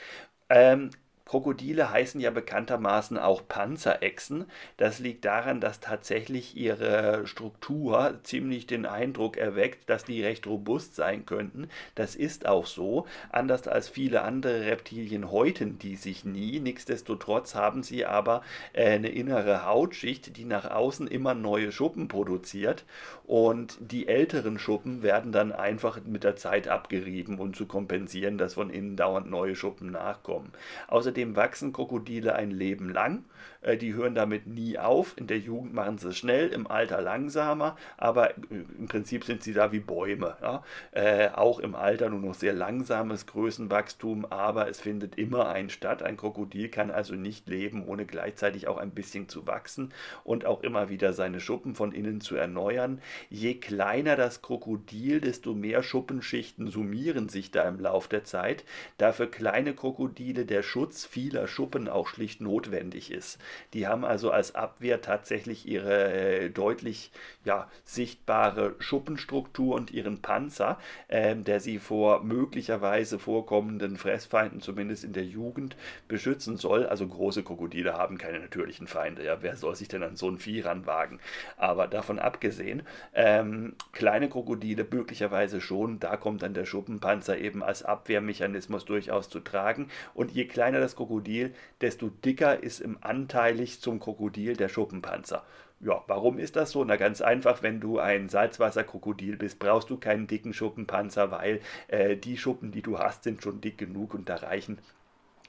Ähm, Krokodile heißen ja bekanntermaßen auch Panzerechsen. Das liegt daran, dass tatsächlich ihre Struktur ziemlich den Eindruck erweckt, dass die recht robust sein könnten. Das ist auch so, anders als viele andere Reptilien häuten die sich nie. Nichtsdestotrotz haben sie aber äh, eine innere Hautschicht, die nach außen immer neue Schuppen produziert und die älteren Schuppen werden dann einfach mit der Zeit abgerieben, um zu kompensieren, dass von innen dauernd neue Schuppen nachkommen. Außerdem wachsen Krokodile ein Leben lang äh, die hören damit nie auf. In der Jugend machen sie es schnell, im Alter langsamer, aber äh, im Prinzip sind sie da wie Bäume. Ja? Äh, auch im Alter nur noch sehr langsames Größenwachstum, aber es findet immer ein statt. Ein Krokodil kann also nicht leben, ohne gleichzeitig auch ein bisschen zu wachsen und auch immer wieder seine Schuppen von innen zu erneuern. Je kleiner das Krokodil, desto mehr Schuppenschichten summieren sich da im Lauf der Zeit, da für kleine Krokodile der Schutz vieler Schuppen auch schlicht notwendig ist. Holz. Die haben also als Abwehr tatsächlich ihre äh, deutlich ja, sichtbare Schuppenstruktur und ihren Panzer, äh, der sie vor möglicherweise vorkommenden Fressfeinden, zumindest in der Jugend, beschützen soll. Also große Krokodile haben keine natürlichen Feinde. Ja, wer soll sich denn an so ein Vieh ranwagen? Aber davon abgesehen, ähm, kleine Krokodile möglicherweise schon, da kommt dann der Schuppenpanzer eben als Abwehrmechanismus durchaus zu tragen. Und je kleiner das Krokodil, desto dicker ist im Anfang anteilig zum Krokodil der Schuppenpanzer. Ja, warum ist das so? Na ganz einfach, wenn du ein Salzwasserkrokodil bist, brauchst du keinen dicken Schuppenpanzer, weil äh, die Schuppen, die du hast, sind schon dick genug und da reichen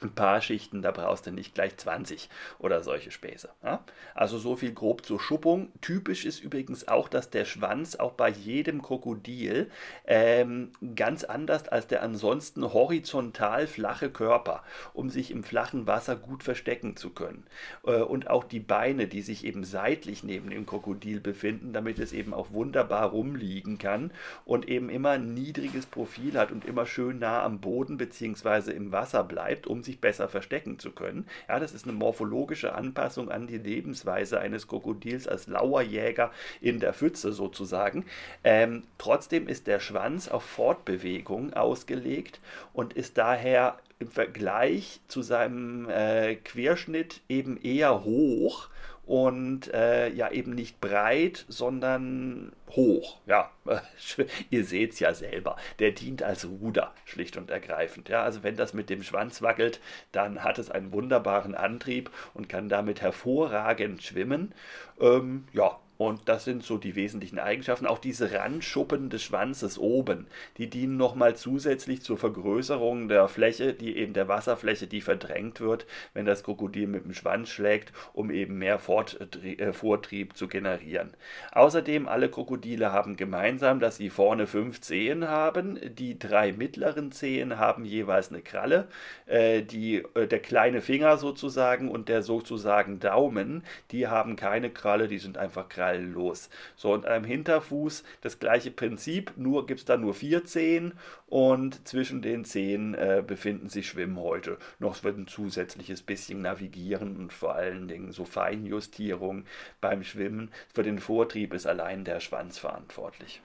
ein paar Schichten, da brauchst du nicht gleich 20 oder solche Späße. Ja? Also so viel grob zur Schuppung. Typisch ist übrigens auch, dass der Schwanz auch bei jedem Krokodil ähm, ganz anders als der ansonsten horizontal flache Körper, um sich im flachen Wasser gut verstecken zu können. Äh, und auch die Beine, die sich eben seitlich neben dem Krokodil befinden, damit es eben auch wunderbar rumliegen kann und eben immer ein niedriges Profil hat und immer schön nah am Boden bzw. im Wasser bleibt, um sich sich besser verstecken zu können. Ja, das ist eine morphologische Anpassung an die Lebensweise eines Krokodils als Lauerjäger in der Pfütze sozusagen. Ähm, trotzdem ist der Schwanz auf Fortbewegung ausgelegt und ist daher im Vergleich zu seinem äh, Querschnitt eben eher hoch und äh, ja eben nicht breit, sondern hoch. Ja, ihr seht es ja selber. Der dient als Ruder, schlicht und ergreifend. Ja, also wenn das mit dem Schwanz wackelt, dann hat es einen wunderbaren Antrieb und kann damit hervorragend schwimmen. Ähm, ja, und das sind so die wesentlichen Eigenschaften. Auch diese Randschuppen des Schwanzes oben, die dienen nochmal zusätzlich zur Vergrößerung der Fläche, die eben der Wasserfläche, die verdrängt wird, wenn das Krokodil mit dem Schwanz schlägt, um eben mehr Vortrieb, äh, Vortrieb zu generieren. Außerdem, alle Krokodile haben gemeinsam, dass sie vorne fünf Zehen haben. Die drei mittleren Zehen haben jeweils eine Kralle. Äh, die, äh, der kleine Finger sozusagen und der sozusagen Daumen, die haben keine Kralle, die sind einfach Kralle Ball los. So, und am Hinterfuß das gleiche Prinzip, nur gibt es da nur vier Zehen und zwischen den Zehen äh, befinden sich Schwimmhäute. Noch wird ein zusätzliches bisschen Navigieren und vor allen Dingen so Feinjustierung beim Schwimmen. Für den Vortrieb ist allein der Schwanz verantwortlich.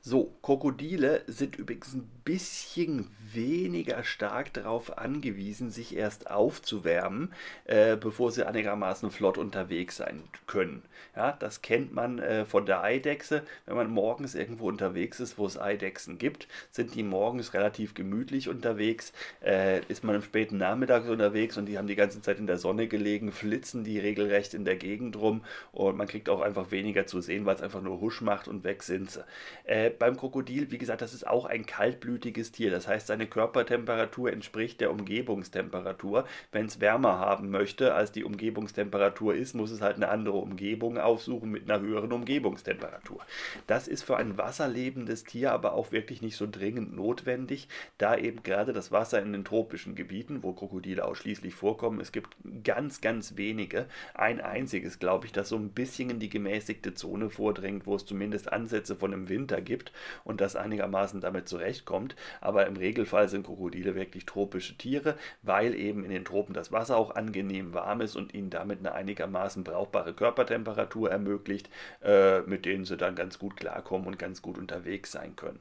So, Krokodile sind übrigens ein bisschen weniger stark darauf angewiesen, sich erst aufzuwärmen, äh, bevor sie einigermaßen flott unterwegs sein können. Ja, das kennt man äh, von der Eidechse. Wenn man morgens irgendwo unterwegs ist, wo es Eidechsen gibt, sind die morgens relativ gemütlich unterwegs. Äh, ist man am späten Nachmittag unterwegs und die haben die ganze Zeit in der Sonne gelegen, flitzen die regelrecht in der Gegend rum und man kriegt auch einfach weniger zu sehen, weil es einfach nur Husch macht und weg sind sie. Äh, beim Krokodil, wie gesagt, das ist auch ein Kaltblüten kaltblütiges Tier. Das heißt, seine Körpertemperatur entspricht der Umgebungstemperatur. Wenn es wärmer haben möchte, als die Umgebungstemperatur ist, muss es halt eine andere Umgebung aufsuchen mit einer höheren Umgebungstemperatur. Das ist für ein wasserlebendes Tier aber auch wirklich nicht so dringend notwendig, da eben gerade das Wasser in den tropischen Gebieten, wo Krokodile ausschließlich vorkommen, es gibt ganz, ganz wenige, ein einziges, glaube ich, das so ein bisschen in die gemäßigte Zone vordringt, wo es zumindest Ansätze von einem Winter gibt und das einigermaßen damit zurechtkommt kommt. Aber im Regelfall sind Krokodile wirklich tropische Tiere, weil eben in den Tropen das Wasser auch angenehm warm ist und ihnen damit eine einigermaßen brauchbare Körpertemperatur ermöglicht, äh, mit denen sie dann ganz gut klarkommen und ganz gut unterwegs sein können.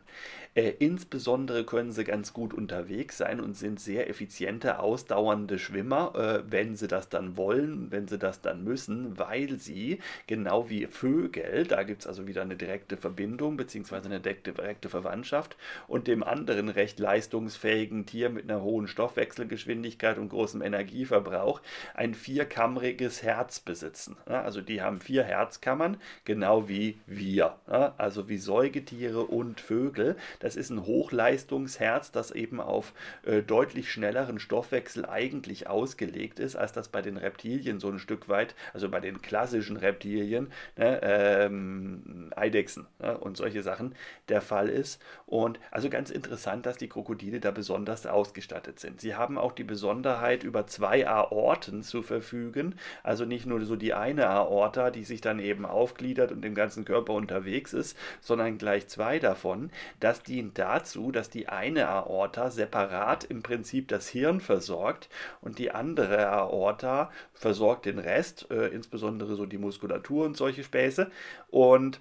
Äh, insbesondere können sie ganz gut unterwegs sein und sind sehr effiziente, ausdauernde Schwimmer, äh, wenn sie das dann wollen, wenn sie das dann müssen, weil sie genau wie Vögel, da gibt es also wieder eine direkte Verbindung bzw. eine direkte, direkte Verwandtschaft und dem anderen recht leistungsfähigen Tier mit einer hohen Stoffwechselgeschwindigkeit und großem Energieverbrauch ein vierkammriges Herz besitzen. Also die haben vier Herzkammern, genau wie wir. Also wie Säugetiere und Vögel. Das ist ein Hochleistungsherz, das eben auf äh, deutlich schnelleren Stoffwechsel eigentlich ausgelegt ist, als das bei den Reptilien so ein Stück weit, also bei den klassischen Reptilien, ne, ähm, Eidechsen ne, und solche Sachen der Fall ist. Und also ganz interessant interessant, dass die Krokodile da besonders ausgestattet sind. Sie haben auch die Besonderheit, über zwei Aorten zu verfügen. Also nicht nur so die eine Aorta, die sich dann eben aufgliedert und im ganzen Körper unterwegs ist, sondern gleich zwei davon. Das dient dazu, dass die eine Aorta separat im Prinzip das Hirn versorgt und die andere Aorta versorgt den Rest, äh, insbesondere so die Muskulatur und solche Späße. Und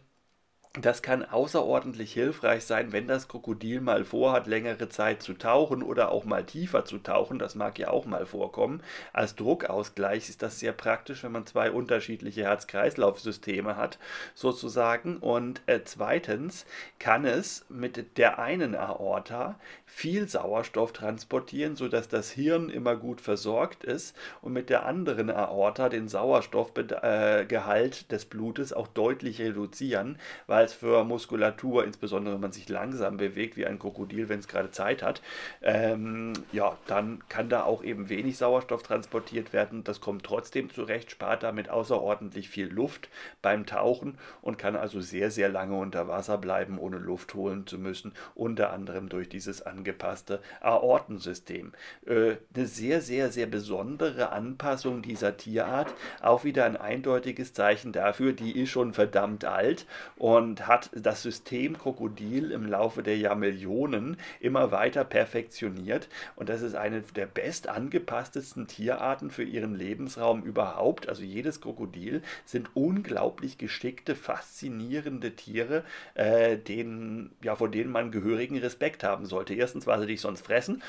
das kann außerordentlich hilfreich sein, wenn das Krokodil mal vorhat, längere Zeit zu tauchen oder auch mal tiefer zu tauchen. Das mag ja auch mal vorkommen. Als Druckausgleich ist das sehr praktisch, wenn man zwei unterschiedliche Herz-Kreislauf-Systeme hat, sozusagen. Und äh, zweitens kann es mit der einen Aorta viel Sauerstoff transportieren, sodass das Hirn immer gut versorgt ist und mit der anderen Aorta den Sauerstoffgehalt äh, des Blutes auch deutlich reduzieren, weil als für Muskulatur, insbesondere wenn man sich langsam bewegt, wie ein Krokodil, wenn es gerade Zeit hat. Ähm, ja, dann kann da auch eben wenig Sauerstoff transportiert werden. Das kommt trotzdem zurecht, spart damit außerordentlich viel Luft beim Tauchen und kann also sehr, sehr lange unter Wasser bleiben, ohne Luft holen zu müssen, unter anderem durch dieses angepasste Aortensystem. Äh, eine sehr, sehr, sehr besondere Anpassung dieser Tierart. Auch wieder ein eindeutiges Zeichen dafür, die ist schon verdammt alt und und hat das System Krokodil im Laufe der Jahrmillionen immer weiter perfektioniert. Und das ist eine der best angepasstesten Tierarten für ihren Lebensraum überhaupt. Also jedes Krokodil sind unglaublich geschickte, faszinierende Tiere, äh, denen, ja, vor denen man gehörigen Respekt haben sollte. Erstens, weil sie dich sonst fressen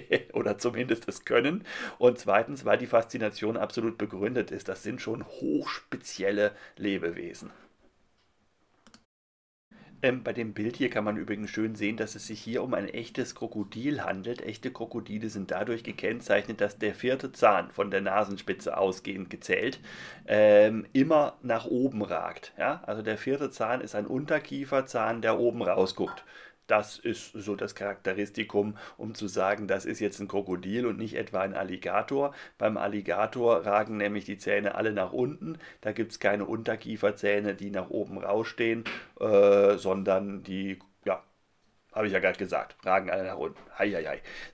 oder zumindest es können. Und zweitens, weil die Faszination absolut begründet ist. Das sind schon hochspezielle Lebewesen. Ähm, bei dem Bild hier kann man übrigens schön sehen, dass es sich hier um ein echtes Krokodil handelt. Echte Krokodile sind dadurch gekennzeichnet, dass der vierte Zahn von der Nasenspitze ausgehend gezählt ähm, immer nach oben ragt. Ja? Also der vierte Zahn ist ein Unterkieferzahn, der oben rausguckt. Das ist so das Charakteristikum, um zu sagen, das ist jetzt ein Krokodil und nicht etwa ein Alligator. Beim Alligator ragen nämlich die Zähne alle nach unten. Da gibt es keine Unterkieferzähne, die nach oben rausstehen, äh, sondern die habe ich ja gerade gesagt. Fragen alle nach unten. Hei,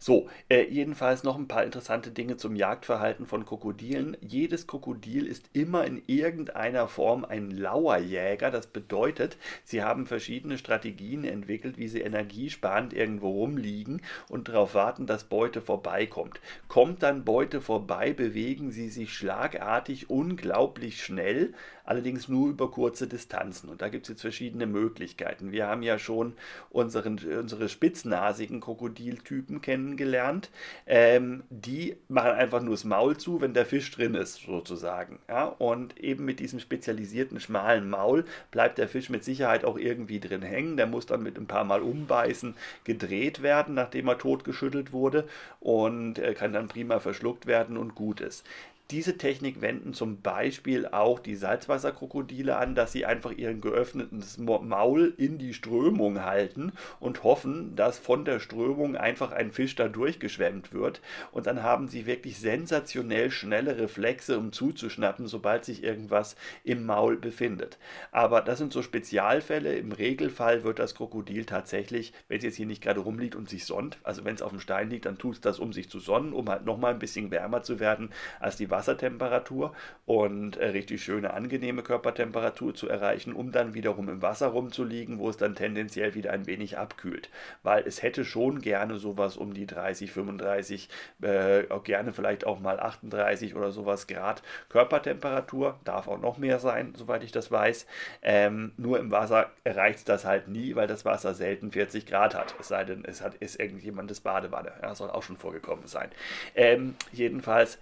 So, äh, jedenfalls noch ein paar interessante Dinge zum Jagdverhalten von Krokodilen. Jedes Krokodil ist immer in irgendeiner Form ein Lauerjäger. Das bedeutet, sie haben verschiedene Strategien entwickelt, wie sie energiesparend irgendwo rumliegen und darauf warten, dass Beute vorbeikommt. Kommt dann Beute vorbei, bewegen sie sich schlagartig unglaublich schnell, allerdings nur über kurze Distanzen. Und da gibt es jetzt verschiedene Möglichkeiten. Wir haben ja schon unseren, unsere spitznasigen Krokodiltypen kennengelernt. Ähm, die machen einfach nur das Maul zu, wenn der Fisch drin ist, sozusagen. Ja? Und eben mit diesem spezialisierten schmalen Maul bleibt der Fisch mit Sicherheit auch irgendwie drin hängen. Der muss dann mit ein paar Mal umbeißen gedreht werden, nachdem er totgeschüttelt wurde und äh, kann dann prima verschluckt werden und gut ist. Diese Technik wenden zum Beispiel auch die Salzwasserkrokodile an, dass sie einfach ihren geöffneten Maul in die Strömung halten und hoffen, dass von der Strömung einfach ein Fisch da durchgeschwemmt wird. Und dann haben sie wirklich sensationell schnelle Reflexe, um zuzuschnappen, sobald sich irgendwas im Maul befindet. Aber das sind so Spezialfälle. Im Regelfall wird das Krokodil tatsächlich, wenn es jetzt hier nicht gerade rumliegt und sich sonnt, also wenn es auf dem Stein liegt, dann tut es das, um sich zu sonnen, um halt nochmal ein bisschen wärmer zu werden als die Wasser Wassertemperatur und äh, richtig schöne, angenehme Körpertemperatur zu erreichen, um dann wiederum im Wasser rumzuliegen, wo es dann tendenziell wieder ein wenig abkühlt. Weil es hätte schon gerne sowas um die 30, 35, äh, gerne vielleicht auch mal 38 oder sowas Grad Körpertemperatur, darf auch noch mehr sein, soweit ich das weiß. Ähm, nur im Wasser erreicht das halt nie, weil das Wasser selten 40 Grad hat. Es sei denn, es hat, ist irgendjemandes Badewanne. Ja, soll auch schon vorgekommen sein. Ähm, jedenfalls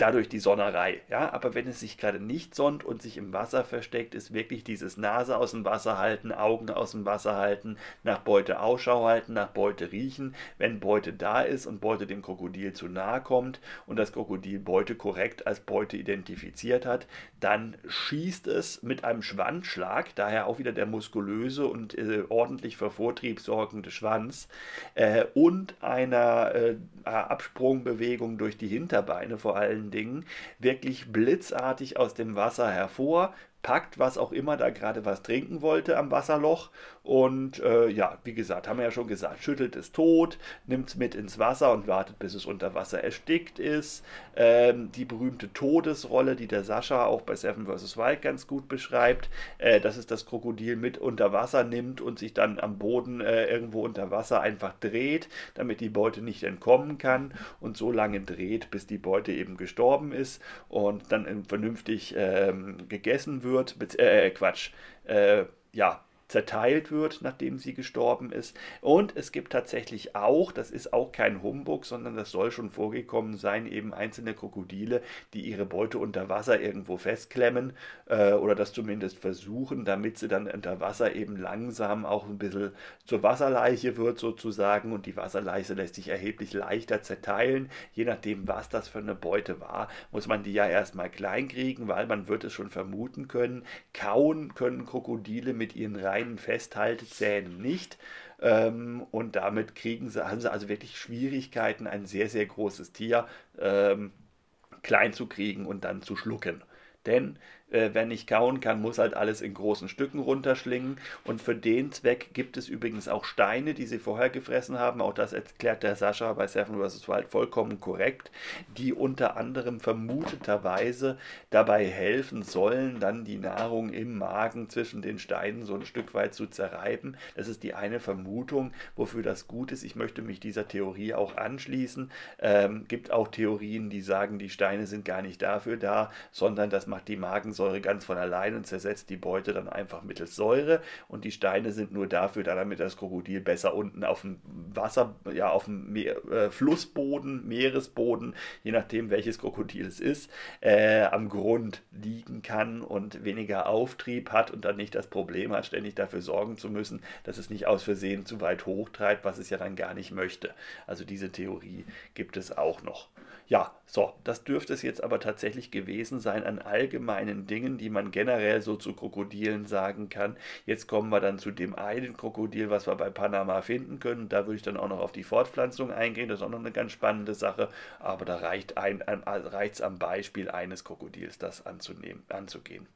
dadurch die Sonnerei. Ja? Aber wenn es sich gerade nicht sonnt und sich im Wasser versteckt, ist wirklich dieses Nase aus dem Wasser halten, Augen aus dem Wasser halten, nach Beute Ausschau halten, nach Beute riechen. Wenn Beute da ist und Beute dem Krokodil zu nahe kommt und das Krokodil Beute korrekt als Beute identifiziert hat, dann schießt es mit einem Schwanzschlag, daher auch wieder der muskulöse und äh, ordentlich für Vortrieb sorgende Schwanz äh, und einer äh, Absprungbewegung durch die Hinterbeine vor allem Dingen wirklich blitzartig aus dem Wasser hervor, packt, was auch immer da gerade was trinken wollte am Wasserloch. Und äh, ja, wie gesagt, haben wir ja schon gesagt, schüttelt es tot, nimmt es mit ins Wasser und wartet, bis es unter Wasser erstickt ist. Ähm, die berühmte Todesrolle, die der Sascha auch bei Seven vs. Wild ganz gut beschreibt, äh, dass es das Krokodil mit unter Wasser nimmt und sich dann am Boden äh, irgendwo unter Wasser einfach dreht, damit die Beute nicht entkommen kann und so lange dreht, bis die Beute eben gestorben ist und dann vernünftig ähm, gegessen wird Fürth, äh, äh, Quatsch, äh, ja, zerteilt wird, nachdem sie gestorben ist. Und es gibt tatsächlich auch, das ist auch kein Humbug, sondern das soll schon vorgekommen sein, eben einzelne Krokodile, die ihre Beute unter Wasser irgendwo festklemmen äh, oder das zumindest versuchen, damit sie dann unter Wasser eben langsam auch ein bisschen zur Wasserleiche wird sozusagen und die Wasserleiche lässt sich erheblich leichter zerteilen. Je nachdem, was das für eine Beute war, muss man die ja erstmal klein kriegen, weil man wird es schon vermuten können. Kauen können Krokodile mit ihren Reihen Beinen festhalte, Zähnen nicht. Ähm, und damit kriegen sie, haben sie also wirklich Schwierigkeiten, ein sehr, sehr großes Tier ähm, klein zu kriegen und dann zu schlucken. Denn äh, wer nicht kauen kann, muss halt alles in großen Stücken runterschlingen. Und für den Zweck gibt es übrigens auch Steine, die sie vorher gefressen haben. Auch das erklärt der Sascha bei Seven vs. Wild vollkommen korrekt, die unter anderem vermuteterweise dabei helfen sollen, dann die Nahrung im Magen zwischen den Steinen so ein Stück weit zu zerreiben. Das ist die eine Vermutung, wofür das gut ist. Ich möchte mich dieser Theorie auch anschließen. Ähm, gibt auch Theorien, die sagen, die Steine sind gar nicht dafür da, sondern das macht die Magensäure Kohlensäure ganz von allein und zersetzt die Beute dann einfach mittels Säure. Und die Steine sind nur dafür da, damit das Krokodil besser unten auf dem Wasser, ja, auf dem Meer, äh, Flussboden, Meeresboden, je nachdem welches Krokodil es ist, äh, am Grund liegen kann und weniger Auftrieb hat und dann nicht das Problem hat, ständig dafür sorgen zu müssen, dass es nicht aus Versehen zu weit hochtreibt, was es ja dann gar nicht möchte. Also diese Theorie gibt es auch noch. Ja, so, das dürfte es jetzt aber tatsächlich gewesen sein an allgemeinen Dingen, die man generell so zu Krokodilen sagen kann. Jetzt kommen wir dann zu dem einen Krokodil, was wir bei Panama finden können. Da würde ich dann auch noch auf die Fortpflanzung eingehen. Das ist auch noch eine ganz spannende Sache. Aber da reicht es also am Beispiel eines Krokodils, das anzunehmen, anzugehen.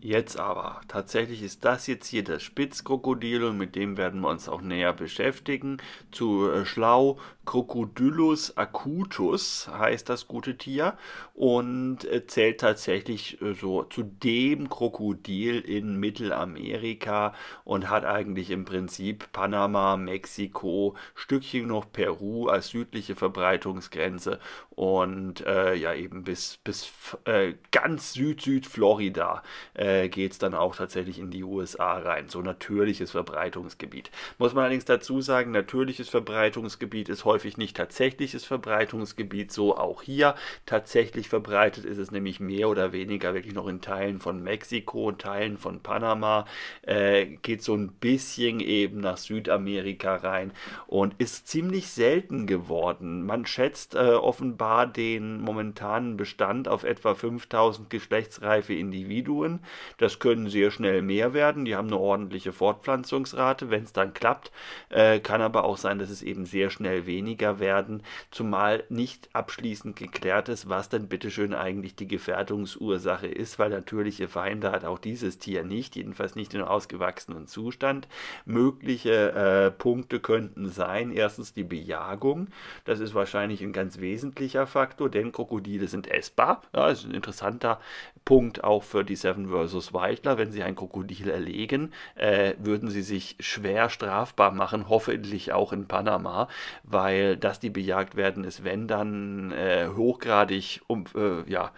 Jetzt aber, tatsächlich ist das jetzt hier das Spitzkrokodil und mit dem werden wir uns auch näher beschäftigen. Zu äh, schlau Crocodylus acutus heißt das gute Tier und äh, zählt tatsächlich äh, so zu dem Krokodil in Mittelamerika und hat eigentlich im Prinzip Panama, Mexiko, Stückchen noch Peru als südliche Verbreitungsgrenze und äh, ja eben bis, bis äh, ganz Süd-Süd-Florida äh, geht es dann auch tatsächlich in die USA rein. So natürliches Verbreitungsgebiet. Muss man allerdings dazu sagen, natürliches Verbreitungsgebiet ist heute häufig nicht tatsächliches Verbreitungsgebiet, so auch hier. Tatsächlich verbreitet ist es nämlich mehr oder weniger wirklich noch in Teilen von Mexiko, und Teilen von Panama, äh, geht so ein bisschen eben nach Südamerika rein und ist ziemlich selten geworden. Man schätzt äh, offenbar den momentanen Bestand auf etwa 5000 geschlechtsreife Individuen. Das können sehr schnell mehr werden. Die haben eine ordentliche Fortpflanzungsrate, wenn es dann klappt. Äh, kann aber auch sein, dass es eben sehr schnell weniger weniger werden, zumal nicht abschließend geklärt ist, was denn bitteschön eigentlich die Gefährdungsursache ist, weil natürliche Feinde hat auch dieses Tier nicht, jedenfalls nicht in ausgewachsenen Zustand. Mögliche äh, Punkte könnten sein, erstens die Bejagung, das ist wahrscheinlich ein ganz wesentlicher Faktor, denn Krokodile sind essbar, ja, das ist ein interessanter Punkt auch für die Seven vs. Wildler, wenn sie ein Krokodil erlegen, äh, würden sie sich schwer strafbar machen, hoffentlich auch in Panama, weil weil dass die bejagt werden, ist wenn dann äh, hochgradig um, äh, ja,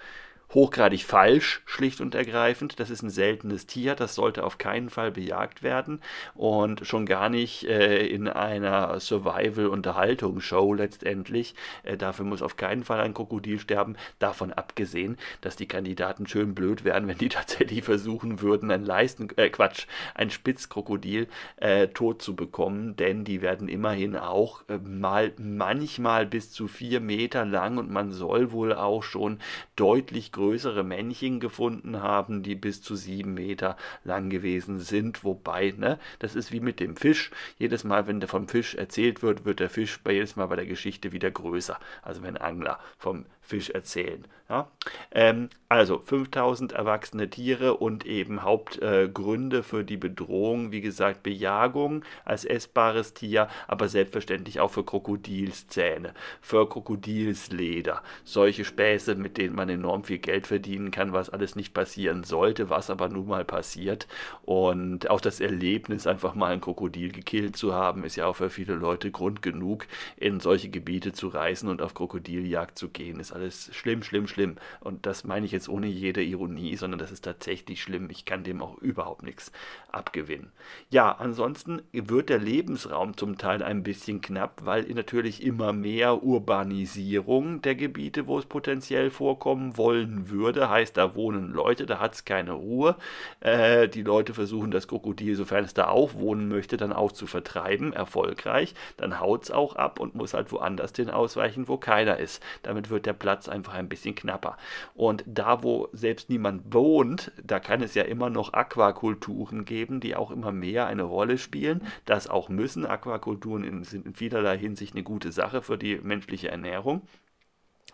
hochgradig falsch, schlicht und ergreifend. Das ist ein seltenes Tier, das sollte auf keinen Fall bejagt werden und schon gar nicht äh, in einer Survival-Unterhaltungsshow letztendlich. Äh, dafür muss auf keinen Fall ein Krokodil sterben, davon abgesehen, dass die Kandidaten schön blöd wären, wenn die tatsächlich versuchen würden, ein Leisten, äh, Quatsch, ein Spitzkrokodil äh, tot zu bekommen, denn die werden immerhin auch äh, mal manchmal bis zu vier Meter lang und man soll wohl auch schon deutlich größere Männchen gefunden haben, die bis zu sieben Meter lang gewesen sind. Wobei, ne, das ist wie mit dem Fisch. Jedes Mal, wenn der vom Fisch erzählt wird, wird der Fisch bei jedes Mal bei der Geschichte wieder größer. Also wenn Angler vom Fisch erzählen. Ja? Ähm, also 5000 erwachsene Tiere und eben Hauptgründe äh, für die Bedrohung, wie gesagt, Bejagung als essbares Tier, aber selbstverständlich auch für Krokodilszähne, für Krokodilsleder, solche Späße, mit denen man enorm viel Geld verdienen kann, was alles nicht passieren sollte, was aber nun mal passiert. Und auch das Erlebnis, einfach mal ein Krokodil gekillt zu haben, ist ja auch für viele Leute Grund genug, in solche Gebiete zu reisen und auf Krokodiljagd zu gehen, ist alles schlimm, schlimm, schlimm. Und das meine ich jetzt ohne jede Ironie, sondern das ist tatsächlich schlimm. Ich kann dem auch überhaupt nichts abgewinnen. Ja, ansonsten wird der Lebensraum zum Teil ein bisschen knapp, weil natürlich immer mehr Urbanisierung der Gebiete, wo es potenziell vorkommen wollen würde, heißt, da wohnen Leute, da hat es keine Ruhe. Äh, die Leute versuchen das Krokodil, sofern es da auch wohnen möchte, dann auch zu vertreiben, erfolgreich. Dann haut es auch ab und muss halt woanders den ausweichen, wo keiner ist. Damit wird der Platz Platz einfach ein bisschen knapper. Und da, wo selbst niemand wohnt, da kann es ja immer noch Aquakulturen geben, die auch immer mehr eine Rolle spielen. Das auch müssen. Aquakulturen sind in vielerlei Hinsicht eine gute Sache für die menschliche Ernährung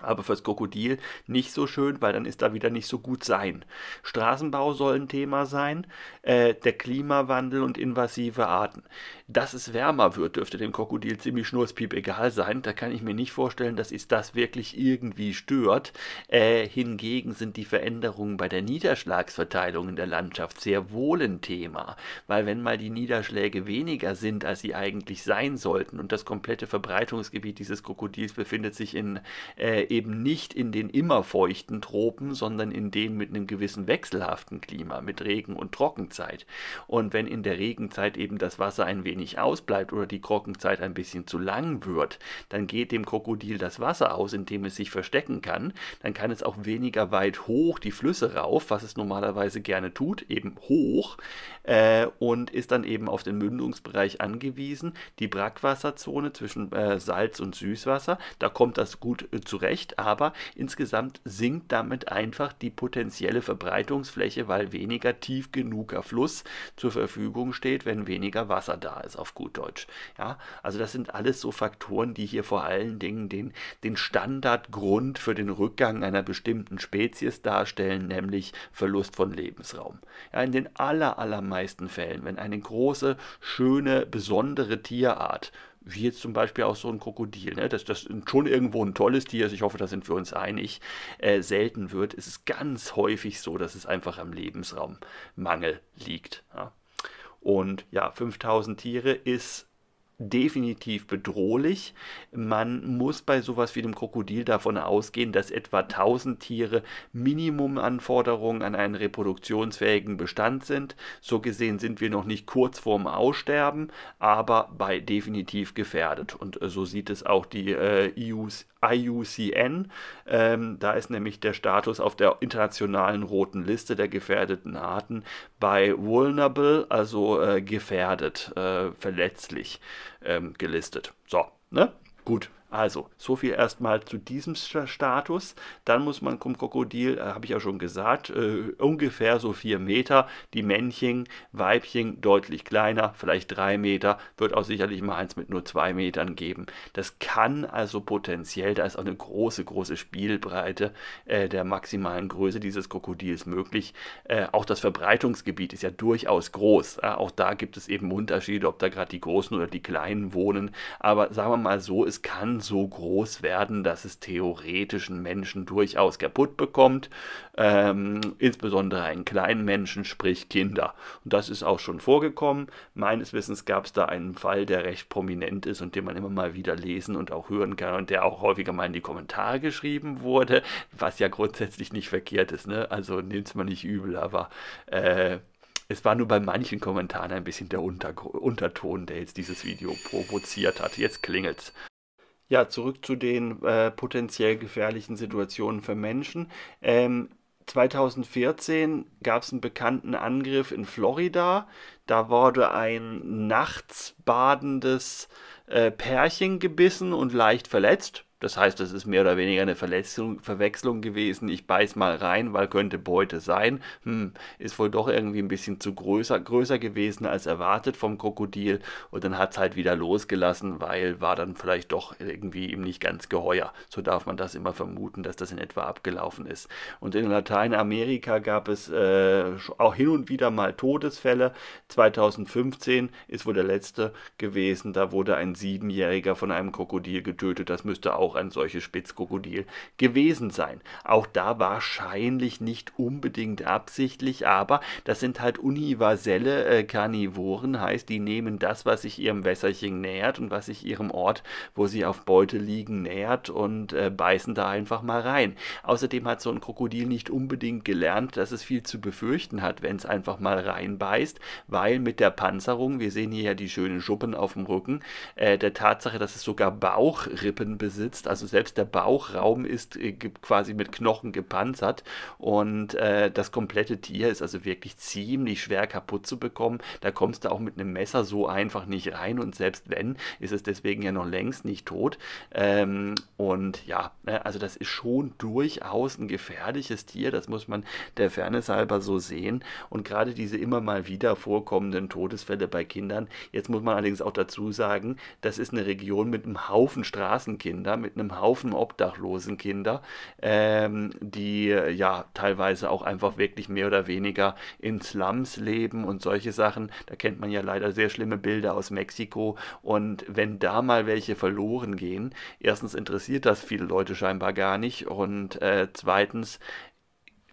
aber fürs Krokodil nicht so schön, weil dann ist da wieder nicht so gut sein. Straßenbau soll ein Thema sein, äh, der Klimawandel und invasive Arten dass es wärmer wird, dürfte dem Krokodil ziemlich schnurzpiep egal sein. Da kann ich mir nicht vorstellen, dass es das wirklich irgendwie stört. Äh, hingegen sind die Veränderungen bei der Niederschlagsverteilung in der Landschaft sehr wohl ein Thema, weil wenn mal die Niederschläge weniger sind, als sie eigentlich sein sollten und das komplette Verbreitungsgebiet dieses Krokodils befindet sich in, äh, eben nicht in den immer feuchten Tropen, sondern in denen mit einem gewissen wechselhaften Klima, mit Regen- und Trockenzeit. Und wenn in der Regenzeit eben das Wasser ein wenig nicht ausbleibt oder die Trockenzeit ein bisschen zu lang wird, dann geht dem Krokodil das Wasser aus, in dem es sich verstecken kann. Dann kann es auch weniger weit hoch die Flüsse rauf, was es normalerweise gerne tut, eben hoch, äh, und ist dann eben auf den Mündungsbereich angewiesen. Die Brackwasserzone zwischen äh, Salz und Süßwasser, da kommt das gut äh, zurecht, aber insgesamt sinkt damit einfach die potenzielle Verbreitungsfläche, weil weniger tief genuger Fluss zur Verfügung steht, wenn weniger Wasser da ist, auf gut Deutsch. Ja, also das sind alles so Faktoren, die hier vor allen Dingen den, den Standardgrund für den Rückgang einer bestimmten Spezies darstellen, nämlich Verlust von Lebensraum. Ja, in den aller, aller allermeisten Fällen, wenn eine große, schöne, besondere Tierart, wie jetzt zum Beispiel auch so ein Krokodil, ne, das, das schon irgendwo ein tolles Tier ist, ich hoffe, da sind wir uns einig, äh, selten wird, ist es ganz häufig so, dass es einfach am Lebensraummangel liegt. Ja. Und ja, 5000 Tiere ist definitiv bedrohlich. Man muss bei sowas wie dem Krokodil davon ausgehen, dass etwa 1000 Tiere Minimumanforderungen an einen reproduktionsfähigen Bestand sind. So gesehen sind wir noch nicht kurz vorm Aussterben, aber bei definitiv gefährdet. Und äh, so sieht es auch die äh, EUs IUCN. Ähm, da ist nämlich der Status auf der internationalen roten Liste der gefährdeten Arten bei vulnerable, also äh, gefährdet, äh, verletzlich ähm, gelistet. So, ne? Gut, also, so viel erstmal zu diesem Status. Dann muss man vom Krokodil, äh, habe ich ja schon gesagt, äh, ungefähr so 4 Meter. Die Männchen, Weibchen deutlich kleiner, vielleicht 3 Meter. Wird auch sicherlich mal eins mit nur 2 Metern geben. Das kann also potenziell, da ist auch eine große, große Spielbreite äh, der maximalen Größe dieses Krokodils möglich. Äh, auch das Verbreitungsgebiet ist ja durchaus groß. auch da gibt es eben Unterschiede, ob da gerade die Großen oder die Kleinen wohnen. Aber sagen wir mal so, es kann so groß werden, dass es theoretischen Menschen durchaus kaputt bekommt, ähm, insbesondere einen kleinen Menschen, sprich Kinder. Und das ist auch schon vorgekommen. Meines Wissens gab es da einen Fall, der recht prominent ist und den man immer mal wieder lesen und auch hören kann und der auch häufiger mal in die Kommentare geschrieben wurde, was ja grundsätzlich nicht verkehrt ist. Ne? Also nehmt es mal nicht übel, aber... Äh, es war nur bei manchen Kommentaren ein bisschen der Unterton, der jetzt dieses Video provoziert hat. Jetzt klingelt's. Ja, zurück zu den äh, potenziell gefährlichen Situationen für Menschen. Ähm, 2014 gab es einen bekannten Angriff in Florida. Da wurde ein nachts badendes äh, Pärchen gebissen und leicht verletzt. Das heißt, das ist mehr oder weniger eine Verletzung, Verwechslung gewesen. Ich beiß mal rein, weil könnte Beute sein. Hm, ist wohl doch irgendwie ein bisschen zu größer, größer gewesen als erwartet vom Krokodil. Und dann hat es halt wieder losgelassen, weil war dann vielleicht doch irgendwie ihm nicht ganz geheuer. So darf man das immer vermuten, dass das in etwa abgelaufen ist. Und in Lateinamerika gab es äh, auch hin und wieder mal Todesfälle. 2015 ist wohl der letzte gewesen. Da wurde ein Siebenjähriger von einem Krokodil getötet. Das müsste auch auch ein solches Spitzkrokodil gewesen sein. Auch da wahrscheinlich nicht unbedingt absichtlich, aber das sind halt universelle äh, Karnivoren, heißt, die nehmen das, was sich ihrem Wässerchen nähert und was sich ihrem Ort, wo sie auf Beute liegen, nähert und äh, beißen da einfach mal rein. Außerdem hat so ein Krokodil nicht unbedingt gelernt, dass es viel zu befürchten hat, wenn es einfach mal reinbeißt, weil mit der Panzerung, wir sehen hier ja die schönen Schuppen auf dem Rücken, äh, der Tatsache, dass es sogar Bauchrippen besitzt, selbst. Also selbst der Bauchraum ist äh, quasi mit Knochen gepanzert und äh, das komplette Tier ist also wirklich ziemlich schwer kaputt zu bekommen. Da kommst du auch mit einem Messer so einfach nicht rein und selbst wenn, ist es deswegen ja noch längst nicht tot. Ähm, und ja, ne, also das ist schon durchaus ein gefährliches Tier, das muss man der Fairness halber so sehen. Und gerade diese immer mal wieder vorkommenden Todesfälle bei Kindern, jetzt muss man allerdings auch dazu sagen, das ist eine Region mit einem Haufen Straßenkinder, mit mit einem Haufen obdachlosen Kinder, ähm, die ja teilweise auch einfach wirklich mehr oder weniger in Slums leben und solche Sachen. Da kennt man ja leider sehr schlimme Bilder aus Mexiko. Und wenn da mal welche verloren gehen, erstens interessiert das viele Leute scheinbar gar nicht und äh, zweitens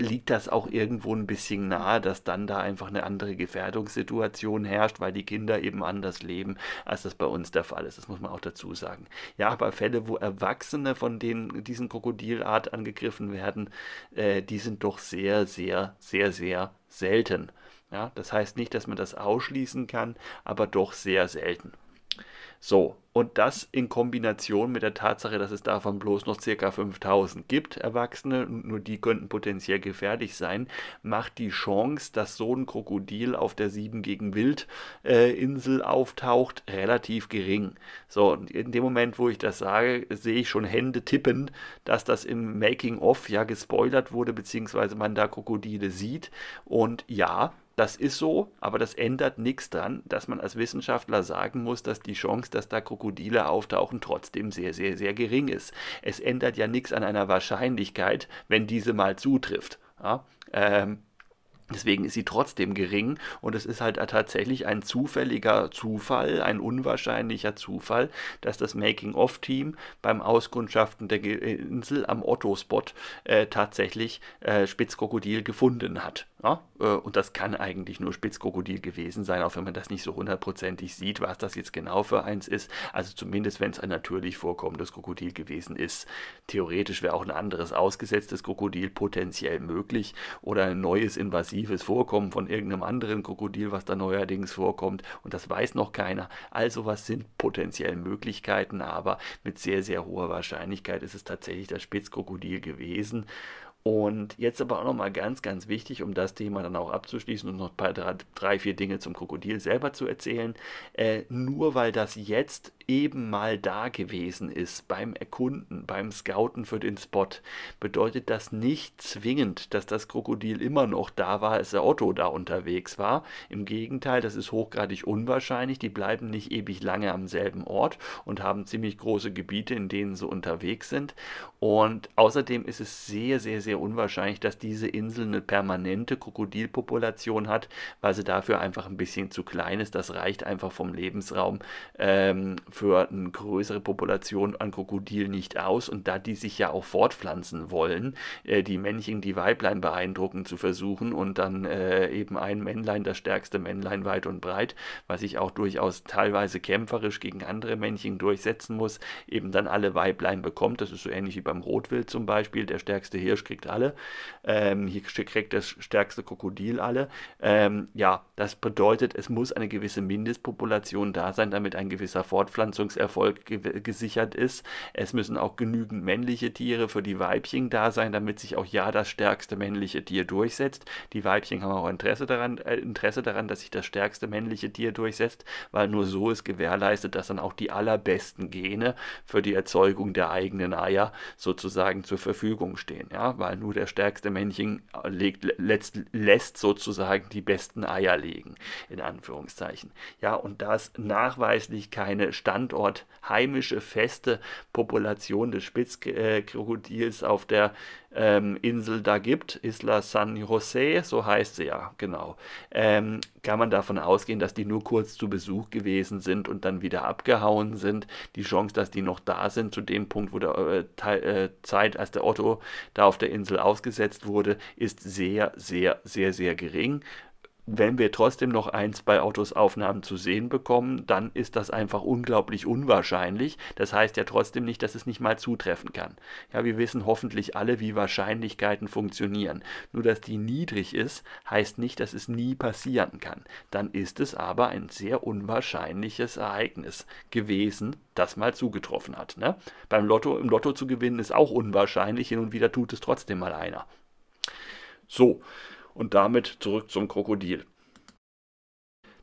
liegt das auch irgendwo ein bisschen nahe, dass dann da einfach eine andere Gefährdungssituation herrscht, weil die Kinder eben anders leben, als das bei uns der Fall ist. Das muss man auch dazu sagen. Ja, aber Fälle, wo Erwachsene von den, diesen Krokodilart angegriffen werden, äh, die sind doch sehr, sehr, sehr, sehr selten. Ja, das heißt nicht, dass man das ausschließen kann, aber doch sehr selten. So, und das in Kombination mit der Tatsache, dass es davon bloß noch ca. 5000 gibt, Erwachsene, nur die könnten potenziell gefährlich sein, macht die Chance, dass so ein Krokodil auf der 7 gegen Wild äh, Insel auftaucht, relativ gering. So, und in dem Moment, wo ich das sage, sehe ich schon Hände tippen, dass das im Making-of ja gespoilert wurde, beziehungsweise man da Krokodile sieht. Und ja, das ist so, aber das ändert nichts daran, dass man als Wissenschaftler sagen muss, dass die Chance, dass da Krokodile auftauchen, trotzdem sehr, sehr, sehr gering ist. Es ändert ja nichts an einer Wahrscheinlichkeit, wenn diese mal zutrifft. Ja? Ähm, Deswegen ist sie trotzdem gering und es ist halt tatsächlich ein zufälliger Zufall, ein unwahrscheinlicher Zufall, dass das Making-of-Team beim Auskundschaften der äh, Insel am Otto-Spot äh, tatsächlich äh, Spitzkrokodil gefunden hat. Ja, äh, und das kann eigentlich nur Spitzkrokodil gewesen sein, auch wenn man das nicht so hundertprozentig sieht, was das jetzt genau für eins ist. Also zumindest, wenn es ein natürlich vorkommendes Krokodil gewesen ist. Theoretisch wäre auch ein anderes ausgesetztes Krokodil potenziell möglich oder ein neues invasives Vorkommen von irgendeinem anderen Krokodil, was da neuerdings vorkommt. Und das weiß noch keiner. Also was sind potenziell Möglichkeiten, aber mit sehr, sehr hoher Wahrscheinlichkeit ist es tatsächlich das Spitzkrokodil gewesen. Und jetzt aber auch nochmal ganz, ganz wichtig, um das Thema dann auch abzuschließen und noch ein paar, drei, vier Dinge zum Krokodil selber zu erzählen. Äh, nur weil das jetzt eben mal da gewesen ist beim Erkunden, beim Scouten für den Spot, bedeutet das nicht zwingend, dass das Krokodil immer noch da war, als der Otto da unterwegs war. Im Gegenteil, das ist hochgradig unwahrscheinlich. Die bleiben nicht ewig lange am selben Ort und haben ziemlich große Gebiete, in denen sie unterwegs sind. Und außerdem ist es sehr, sehr, sehr unwahrscheinlich, dass diese Insel eine permanente Krokodilpopulation hat, weil sie dafür einfach ein bisschen zu klein ist. Das reicht einfach vom Lebensraum ähm, für eine größere Population an Krokodilen nicht aus. Und da die sich ja auch fortpflanzen wollen, äh, die Männchen, die Weiblein beeindrucken zu versuchen und dann äh, eben ein Männlein, das stärkste Männlein weit und breit, was sich auch durchaus teilweise kämpferisch gegen andere Männchen durchsetzen muss, eben dann alle Weiblein bekommt. Das ist so ähnlich wie beim Rotwild zum Beispiel. Der stärkste Hirsch kriegt alle. Ähm, hier kriegt das stärkste Krokodil alle. Ähm, ja, das bedeutet, es muss eine gewisse Mindestpopulation da sein, damit ein gewisser Fortpflanzungsprozess Fortpflanzungserfolg ge gesichert ist. Es müssen auch genügend männliche Tiere für die Weibchen da sein, damit sich auch ja das stärkste männliche Tier durchsetzt. Die Weibchen haben auch Interesse daran, äh, Interesse daran, dass sich das stärkste männliche Tier durchsetzt, weil nur so ist gewährleistet, dass dann auch die allerbesten Gene für die Erzeugung der eigenen Eier sozusagen zur Verfügung stehen. Ja? Weil nur der stärkste Männchen äh, legt, letzt, lässt sozusagen die besten Eier legen, in Anführungszeichen. Ja, und da es nachweislich keine Standard Standort heimische feste Population des Spitzkrokodils auf der ähm, Insel da gibt, Isla San Jose, so heißt sie ja, genau, ähm, kann man davon ausgehen, dass die nur kurz zu Besuch gewesen sind und dann wieder abgehauen sind. Die Chance, dass die noch da sind, zu dem Punkt, wo der äh, äh, Zeit, als der Otto da auf der Insel ausgesetzt wurde, ist sehr, sehr, sehr, sehr gering wenn wir trotzdem noch eins bei Autos Aufnahmen zu sehen bekommen, dann ist das einfach unglaublich unwahrscheinlich. Das heißt ja trotzdem nicht, dass es nicht mal zutreffen kann. Ja, wir wissen hoffentlich alle, wie Wahrscheinlichkeiten funktionieren. Nur dass die niedrig ist, heißt nicht, dass es nie passieren kann. Dann ist es aber ein sehr unwahrscheinliches Ereignis gewesen, das mal zugetroffen hat. Ne? Beim Lotto, im Lotto zu gewinnen ist auch unwahrscheinlich, hin und wieder tut es trotzdem mal einer. So, und damit zurück zum Krokodil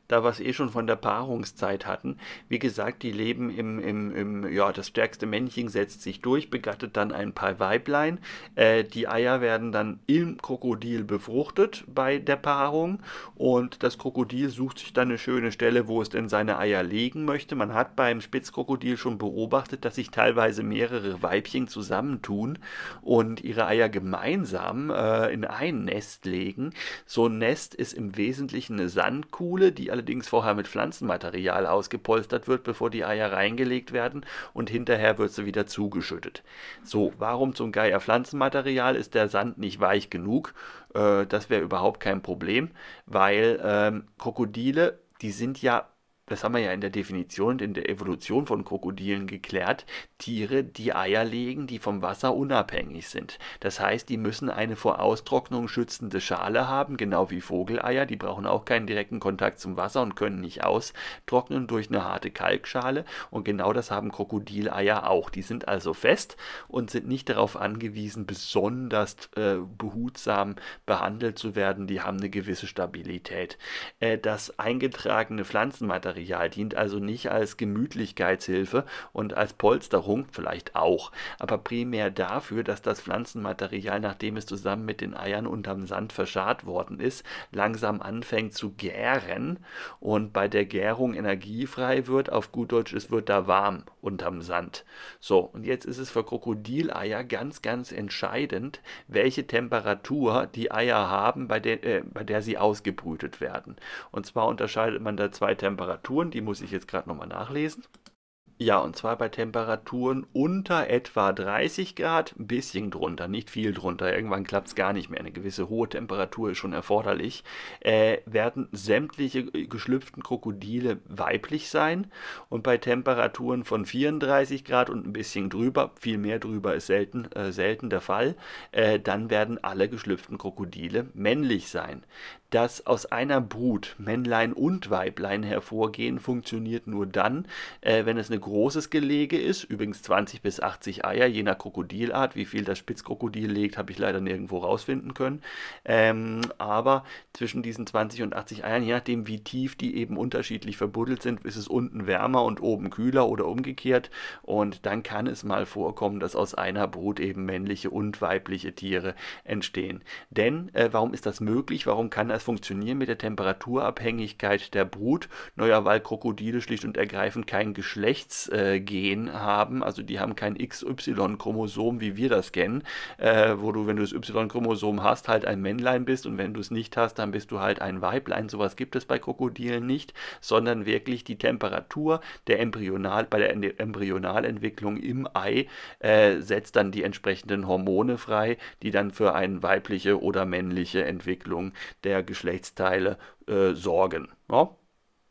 da wir es eh schon von der Paarungszeit hatten. Wie gesagt, die leben im, im, im ja, das stärkste Männchen setzt sich durch, begattet dann ein paar Weiblein. Äh, die Eier werden dann im Krokodil befruchtet bei der Paarung und das Krokodil sucht sich dann eine schöne Stelle, wo es denn seine Eier legen möchte. Man hat beim Spitzkrokodil schon beobachtet, dass sich teilweise mehrere Weibchen zusammentun und ihre Eier gemeinsam äh, in ein Nest legen. So ein Nest ist im Wesentlichen eine Sandkuhle, die allerdings vorher mit Pflanzenmaterial ausgepolstert wird, bevor die Eier reingelegt werden und hinterher wird sie wieder zugeschüttet. So, warum zum Geier Pflanzenmaterial ist der Sand nicht weich genug? Äh, das wäre überhaupt kein Problem, weil ähm, Krokodile, die sind ja das haben wir ja in der Definition und in der Evolution von Krokodilen geklärt, Tiere, die Eier legen, die vom Wasser unabhängig sind. Das heißt, die müssen eine vor Austrocknung schützende Schale haben, genau wie Vogeleier, die brauchen auch keinen direkten Kontakt zum Wasser und können nicht austrocknen durch eine harte Kalkschale. Und genau das haben Krokodileier auch. Die sind also fest und sind nicht darauf angewiesen, besonders äh, behutsam behandelt zu werden. Die haben eine gewisse Stabilität. Äh, das eingetragene Pflanzenmaterial Baumaterial, dient also nicht als Gemütlichkeitshilfe und als Polsterung vielleicht auch, aber primär dafür, dass das Pflanzenmaterial, nachdem es zusammen mit den Eiern unterm Sand verscharrt worden ist, langsam anfängt zu gären und bei der Gärung energiefrei wird. Auf gut Deutsch, es wird da warm unterm Sand. So, und jetzt ist es für Krokodileier ganz, ganz entscheidend, welche Temperatur die Eier haben, bei der, äh, bei der sie ausgebrütet werden. Und zwar unterscheidet man da zwei Temperaturen. Temperaturen, die muss ich jetzt gerade nochmal nachlesen. Ja, und zwar bei Temperaturen unter etwa 30 Grad, ein bisschen drunter, nicht viel drunter, irgendwann klappt es gar nicht mehr. Eine gewisse hohe Temperatur ist schon erforderlich. Äh, werden sämtliche geschlüpften Krokodile weiblich sein und bei Temperaturen von 34 Grad und ein bisschen drüber, viel mehr drüber ist selten, äh, selten der Fall, äh, dann werden alle geschlüpften Krokodile männlich sein dass aus einer Brut Männlein und Weiblein hervorgehen, funktioniert nur dann, äh, wenn es ein großes Gelege ist, übrigens 20 bis 80 Eier, je nach Krokodilart, wie viel das Spitzkrokodil legt, habe ich leider nirgendwo rausfinden können, ähm, aber zwischen diesen 20 und 80 Eiern, je nachdem wie tief die eben unterschiedlich verbuddelt sind, ist es unten wärmer und oben kühler oder umgekehrt und dann kann es mal vorkommen, dass aus einer Brut eben männliche und weibliche Tiere entstehen. Denn äh, warum ist das möglich? Warum kann das das Funktionieren mit der Temperaturabhängigkeit der Brut, naja, weil Krokodile schlicht und ergreifend kein Geschlechtsgen äh, haben, also die haben kein XY-Chromosom, wie wir das kennen, äh, wo du, wenn du das Y-Chromosom hast, halt ein Männlein bist und wenn du es nicht hast, dann bist du halt ein Weiblein. Sowas gibt es bei Krokodilen nicht, sondern wirklich die Temperatur der Embryonal, bei der Embryonalentwicklung im Ei äh, setzt dann die entsprechenden Hormone frei, die dann für eine weibliche oder männliche Entwicklung der Geschlechtsteile äh, sorgen. Ja?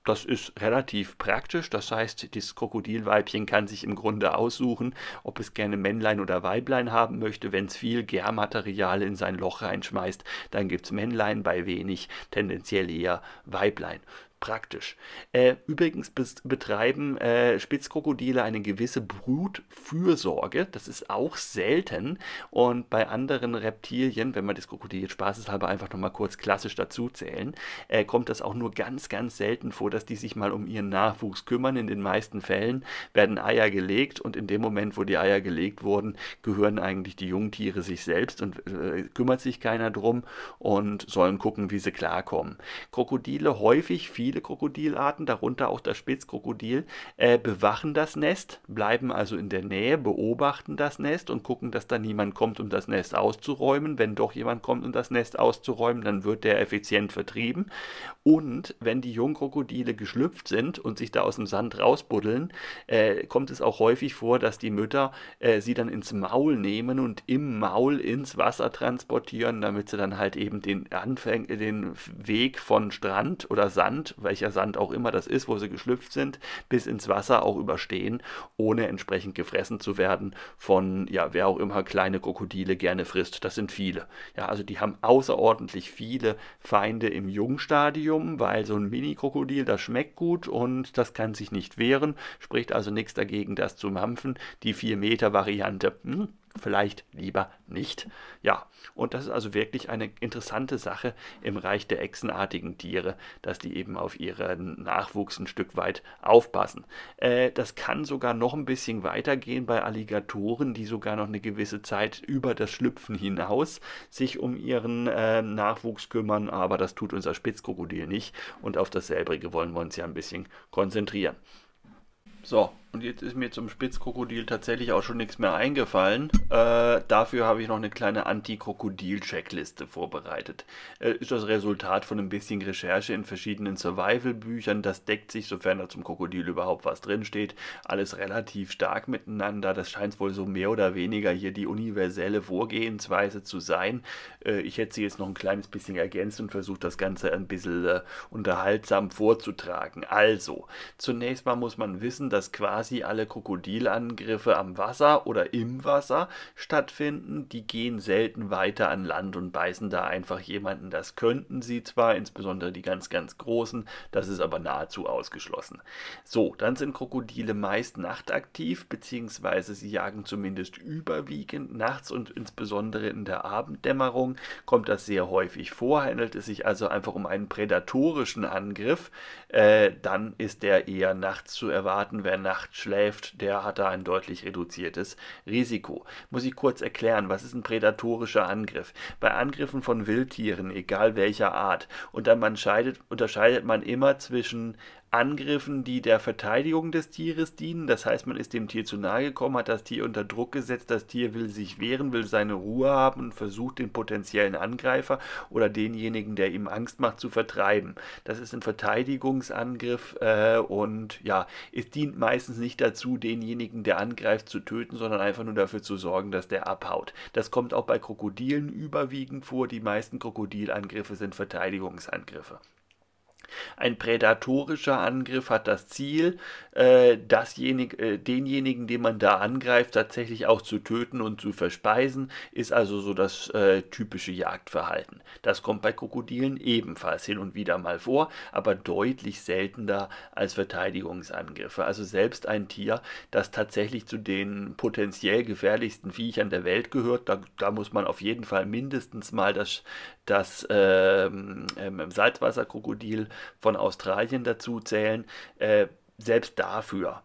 Das ist relativ praktisch, das heißt, das Krokodilweibchen kann sich im Grunde aussuchen, ob es gerne Männlein oder Weiblein haben möchte. Wenn es viel Gärmaterial in sein Loch reinschmeißt, dann gibt es Männlein, bei wenig tendenziell eher Weiblein praktisch. Äh, übrigens betreiben äh, Spitzkrokodile eine gewisse Brutfürsorge. Das ist auch selten. Und bei anderen Reptilien, wenn man das Krokodil jetzt spaßeshalber einfach nochmal kurz klassisch dazu zählen, äh, kommt das auch nur ganz, ganz selten vor, dass die sich mal um ihren Nachwuchs kümmern. In den meisten Fällen werden Eier gelegt und in dem Moment, wo die Eier gelegt wurden, gehören eigentlich die Jungtiere sich selbst und äh, kümmert sich keiner drum und sollen gucken, wie sie klarkommen. Krokodile häufig viel viele Krokodilarten, darunter auch das Spitzkrokodil, äh, bewachen das Nest, bleiben also in der Nähe, beobachten das Nest und gucken, dass da niemand kommt, um das Nest auszuräumen. Wenn doch jemand kommt, um das Nest auszuräumen, dann wird der effizient vertrieben. Und wenn die Jungkrokodile geschlüpft sind und sich da aus dem Sand rausbuddeln, äh, kommt es auch häufig vor, dass die Mütter äh, sie dann ins Maul nehmen und im Maul ins Wasser transportieren, damit sie dann halt eben den, Anfäng den Weg von Strand oder Sand welcher Sand auch immer das ist, wo sie geschlüpft sind, bis ins Wasser auch überstehen, ohne entsprechend gefressen zu werden von, ja, wer auch immer kleine Krokodile gerne frisst. Das sind viele. Ja, also die haben außerordentlich viele Feinde im Jungstadium, weil so ein Mini-Krokodil, das schmeckt gut und das kann sich nicht wehren, spricht also nichts dagegen, das zu mampfen. Die 4-Meter-Variante. Hm? vielleicht lieber nicht. Ja, und das ist also wirklich eine interessante Sache im Reich der echsenartigen Tiere, dass die eben auf ihren Nachwuchs ein Stück weit aufpassen. Äh, das kann sogar noch ein bisschen weitergehen bei Alligatoren, die sogar noch eine gewisse Zeit über das Schlüpfen hinaus sich um ihren äh, Nachwuchs kümmern, aber das tut unser Spitzkrokodil nicht und auf dasselbe wollen wir uns ja ein bisschen konzentrieren. So, und jetzt ist mir zum Spitzkrokodil tatsächlich auch schon nichts mehr eingefallen. Äh, dafür habe ich noch eine kleine Anti-Krokodil-Checkliste vorbereitet. Äh, ist das Resultat von ein bisschen Recherche in verschiedenen Survival-Büchern. Das deckt sich, sofern da zum Krokodil überhaupt was drinsteht, alles relativ stark miteinander. Das scheint wohl so mehr oder weniger hier die universelle Vorgehensweise zu sein. Äh, ich hätte sie jetzt noch ein kleines bisschen ergänzt und versucht, das Ganze ein bisschen äh, unterhaltsam vorzutragen. Also, zunächst mal muss man wissen, dass quasi quasi alle Krokodilangriffe am Wasser oder im Wasser stattfinden. Die gehen selten weiter an Land und beißen da einfach jemanden. Das könnten sie zwar, insbesondere die ganz, ganz großen, das ist aber nahezu ausgeschlossen. So, dann sind Krokodile meist nachtaktiv, beziehungsweise sie jagen zumindest überwiegend nachts und insbesondere in der Abenddämmerung kommt das sehr häufig vor. Handelt es sich also einfach um einen prädatorischen Angriff, äh, dann ist der eher nachts zu erwarten. Wer nachts Nacht schläft, der hat da ein deutlich reduziertes Risiko. Muss ich kurz erklären, was ist ein prädatorischer Angriff? Bei Angriffen von Wildtieren, egal welcher Art, unterscheidet, unterscheidet man immer zwischen Angriffen, die der Verteidigung des Tieres dienen. Das heißt, man ist dem Tier zu nahe gekommen, hat das Tier unter Druck gesetzt, das Tier will sich wehren, will seine Ruhe haben und versucht den potenziellen Angreifer oder denjenigen, der ihm Angst macht, zu vertreiben. Das ist ein Verteidigungsangriff äh, und ja, es dient meistens nicht dazu, denjenigen, der angreift, zu töten, sondern einfach nur dafür zu sorgen, dass der abhaut. Das kommt auch bei Krokodilen überwiegend vor. Die meisten Krokodilangriffe sind Verteidigungsangriffe. Ein prädatorischer Angriff hat das Ziel, äh, dasjenig, äh, denjenigen, den man da angreift, tatsächlich auch zu töten und zu verspeisen, ist also so das äh, typische Jagdverhalten. Das kommt bei Krokodilen ebenfalls hin und wieder mal vor, aber deutlich seltener als Verteidigungsangriffe. Also selbst ein Tier, das tatsächlich zu den potenziell gefährlichsten Viechern der Welt gehört, da, da muss man auf jeden Fall mindestens mal das, das ähm, ähm, Salzwasserkrokodil von Australien dazu zählen. Äh, selbst dafür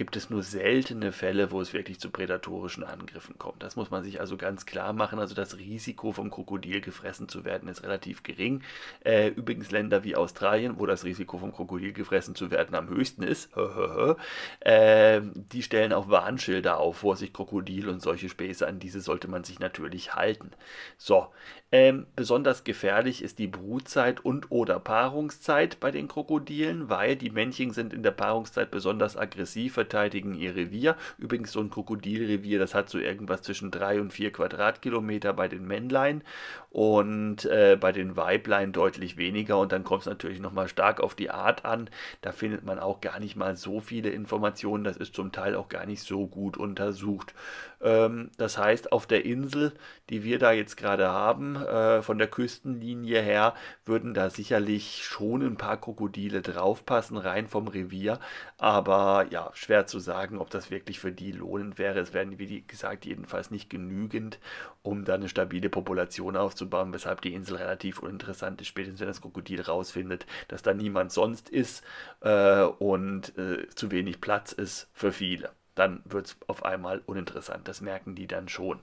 gibt es nur seltene Fälle, wo es wirklich zu prädatorischen Angriffen kommt. Das muss man sich also ganz klar machen. Also das Risiko vom Krokodil gefressen zu werden ist relativ gering. Äh, übrigens Länder wie Australien, wo das Risiko vom Krokodil gefressen zu werden am höchsten ist, äh, die stellen auch Warnschilder auf, Vorsicht Krokodil und solche Späße. An diese sollte man sich natürlich halten. So, ähm, besonders gefährlich ist die Brutzeit und oder Paarungszeit bei den Krokodilen, weil die Männchen sind in der Paarungszeit besonders aggressiv, verteidigen ihr Revier. Übrigens so ein Krokodilrevier, das hat so irgendwas zwischen drei und vier Quadratkilometer bei den Männlein und äh, bei den Weiblein deutlich weniger. Und dann kommt es natürlich nochmal stark auf die Art an. Da findet man auch gar nicht mal so viele Informationen. Das ist zum Teil auch gar nicht so gut untersucht. Ähm, das heißt, auf der Insel, die wir da jetzt gerade haben, äh, von der Küstenlinie her, würden da sicherlich schon ein paar Krokodile draufpassen, rein vom Revier. Aber ja, schwer zu sagen, ob das wirklich für die lohnend wäre. Es wären, wie gesagt, jedenfalls nicht genügend, um da eine stabile Population aufzubauen, weshalb die Insel relativ uninteressant ist, spätestens wenn das Krokodil rausfindet, dass da niemand sonst ist äh, und äh, zu wenig Platz ist für viele dann wird es auf einmal uninteressant. Das merken die dann schon.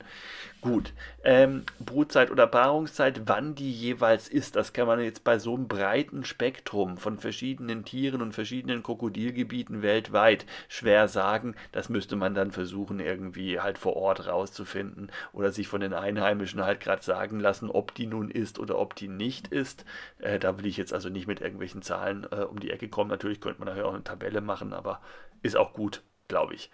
Gut, ähm, Brutzeit oder Paarungszeit, wann die jeweils ist, das kann man jetzt bei so einem breiten Spektrum von verschiedenen Tieren und verschiedenen Krokodilgebieten weltweit schwer sagen. Das müsste man dann versuchen, irgendwie halt vor Ort rauszufinden oder sich von den Einheimischen halt gerade sagen lassen, ob die nun ist oder ob die nicht ist. Äh, da will ich jetzt also nicht mit irgendwelchen Zahlen äh, um die Ecke kommen. Natürlich könnte man nachher auch eine Tabelle machen, aber ist auch gut, glaube ich.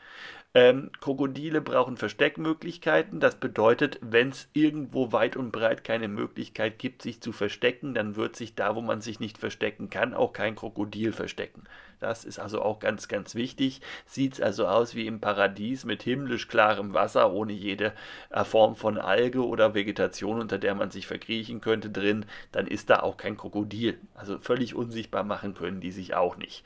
Ähm, Krokodile brauchen Versteckmöglichkeiten. Das bedeutet, wenn es irgendwo weit und breit keine Möglichkeit gibt, sich zu verstecken, dann wird sich da, wo man sich nicht verstecken kann, auch kein Krokodil verstecken. Das ist also auch ganz, ganz wichtig. Sieht es also aus wie im Paradies mit himmlisch klarem Wasser, ohne jede äh, Form von Alge oder Vegetation, unter der man sich verkriechen könnte, drin, dann ist da auch kein Krokodil. Also völlig unsichtbar machen können die sich auch nicht.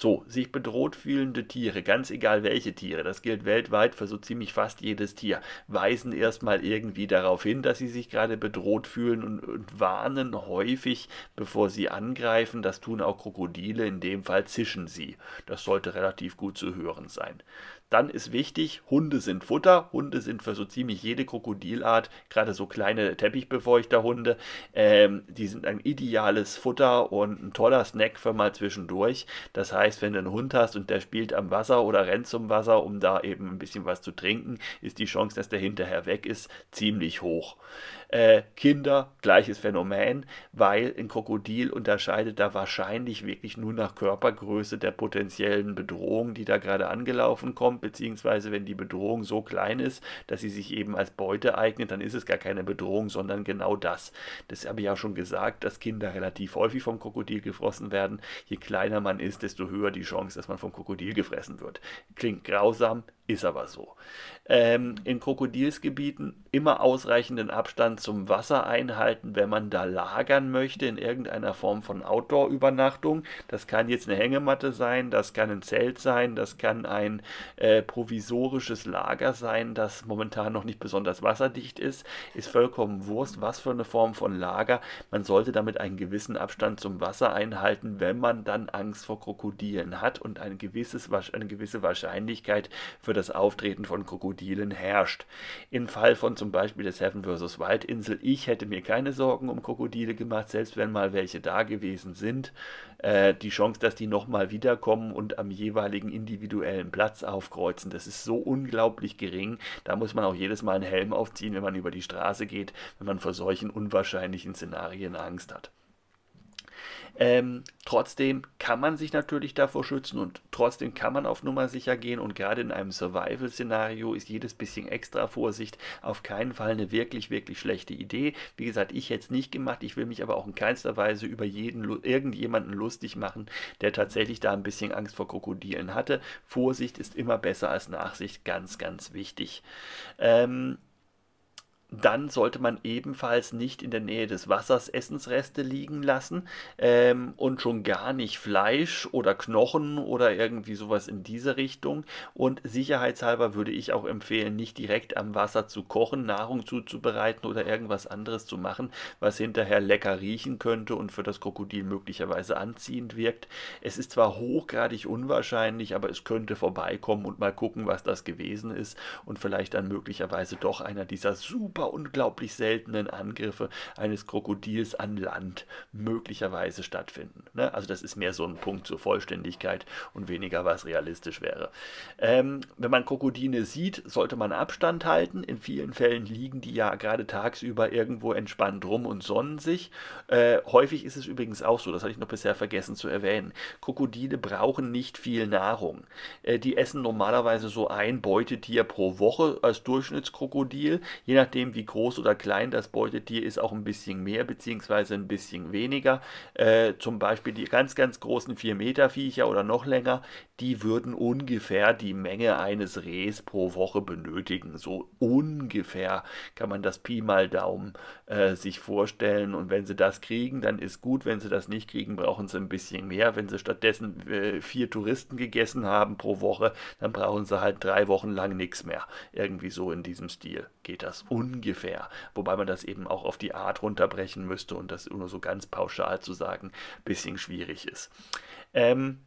So, sich bedroht fühlende Tiere, ganz egal welche Tiere, das gilt weltweit für so ziemlich fast jedes Tier, weisen erstmal irgendwie darauf hin, dass sie sich gerade bedroht fühlen und, und warnen häufig, bevor sie angreifen. Das tun auch Krokodile, in dem Fall zischen sie. Das sollte relativ gut zu hören sein dann ist wichtig, Hunde sind Futter, Hunde sind für so ziemlich jede Krokodilart, gerade so kleine Teppichbefeuchterhunde, ähm, die sind ein ideales Futter und ein toller Snack für mal zwischendurch. Das heißt, wenn du einen Hund hast und der spielt am Wasser oder rennt zum Wasser, um da eben ein bisschen was zu trinken, ist die Chance, dass der hinterher weg ist, ziemlich hoch. Äh, Kinder, gleiches Phänomen, weil ein Krokodil unterscheidet da wahrscheinlich wirklich nur nach Körpergröße der potenziellen Bedrohung, die da gerade angelaufen kommt kommt, beziehungsweise wenn die Bedrohung so klein ist, dass sie sich eben als Beute eignet, dann ist es gar keine Bedrohung, sondern genau das. Das habe ich auch schon gesagt, dass Kinder relativ häufig vom Krokodil gefressen werden. Je kleiner man ist, desto höher die Chance, dass man vom Krokodil gefressen wird. Klingt grausam, ist aber so. Ähm, in Krokodilsgebieten immer ausreichenden Abstand zum Wasser einhalten, wenn man da lagern möchte, in irgendeiner Form von Outdoor-Übernachtung. Das kann jetzt eine Hängematte sein, das kann ein Zelt sein, das kann ein äh, provisorisches Lager sein, das momentan noch nicht besonders wasserdicht ist. Ist vollkommen Wurst, was für eine Form von Lager. Man sollte damit einen gewissen Abstand zum Wasser einhalten, wenn man dann Angst vor Krokodilen hat und ein gewisses, eine gewisse Wahrscheinlichkeit für das Auftreten von Krokodilen herrscht. Im Fall von zum Beispiel der Seven vs. Wildinsel, ich hätte mir keine Sorgen um Krokodile gemacht, selbst wenn mal welche da gewesen sind. Äh, die Chance, dass die nochmal wiederkommen und am jeweiligen individuellen Platz aufkreuzen, das ist so unglaublich gering. Da muss man auch jedes Mal einen Helm aufziehen, wenn man über die Straße geht, wenn man vor solchen unwahrscheinlichen Szenarien Angst hat. Ähm, trotzdem kann man sich natürlich davor schützen und trotzdem kann man auf Nummer sicher gehen und gerade in einem Survival-Szenario ist jedes bisschen extra Vorsicht auf keinen Fall eine wirklich, wirklich schlechte Idee. Wie gesagt, ich hätte es nicht gemacht, ich will mich aber auch in keinster Weise über jeden, irgendjemanden lustig machen, der tatsächlich da ein bisschen Angst vor Krokodilen hatte. Vorsicht ist immer besser als Nachsicht, ganz, ganz wichtig. Ähm, dann sollte man ebenfalls nicht in der Nähe des Wassers Essensreste liegen lassen ähm, und schon gar nicht Fleisch oder Knochen oder irgendwie sowas in diese Richtung. Und sicherheitshalber würde ich auch empfehlen, nicht direkt am Wasser zu kochen, Nahrung zuzubereiten oder irgendwas anderes zu machen, was hinterher lecker riechen könnte und für das Krokodil möglicherweise anziehend wirkt. Es ist zwar hochgradig unwahrscheinlich, aber es könnte vorbeikommen und mal gucken, was das gewesen ist und vielleicht dann möglicherweise doch einer dieser super super unglaublich seltenen Angriffe eines Krokodils an Land möglicherweise stattfinden. Ne? Also das ist mehr so ein Punkt zur Vollständigkeit und weniger was realistisch wäre. Ähm, wenn man Krokodile sieht, sollte man Abstand halten. In vielen Fällen liegen die ja gerade tagsüber irgendwo entspannt rum und sonnen sich. Äh, häufig ist es übrigens auch so, das hatte ich noch bisher vergessen zu erwähnen. Krokodile brauchen nicht viel Nahrung. Äh, die essen normalerweise so ein Beutetier pro Woche als Durchschnittskrokodil, je nachdem nachdem, wie groß oder klein das Beutetier ist, auch ein bisschen mehr bzw. ein bisschen weniger. Äh, zum Beispiel die ganz, ganz großen 4-Meter-Viecher oder noch länger, die würden ungefähr die Menge eines Rehs pro Woche benötigen. So ungefähr kann man das Pi mal Daumen äh, sich vorstellen. Und wenn sie das kriegen, dann ist gut. Wenn sie das nicht kriegen, brauchen sie ein bisschen mehr. Wenn sie stattdessen äh, vier Touristen gegessen haben pro Woche, dann brauchen sie halt drei Wochen lang nichts mehr. Irgendwie so in diesem Stil geht das ungefähr ungefähr. Wobei man das eben auch auf die Art runterbrechen müsste und das nur so ganz pauschal zu sagen, ein bisschen schwierig ist. Ähm,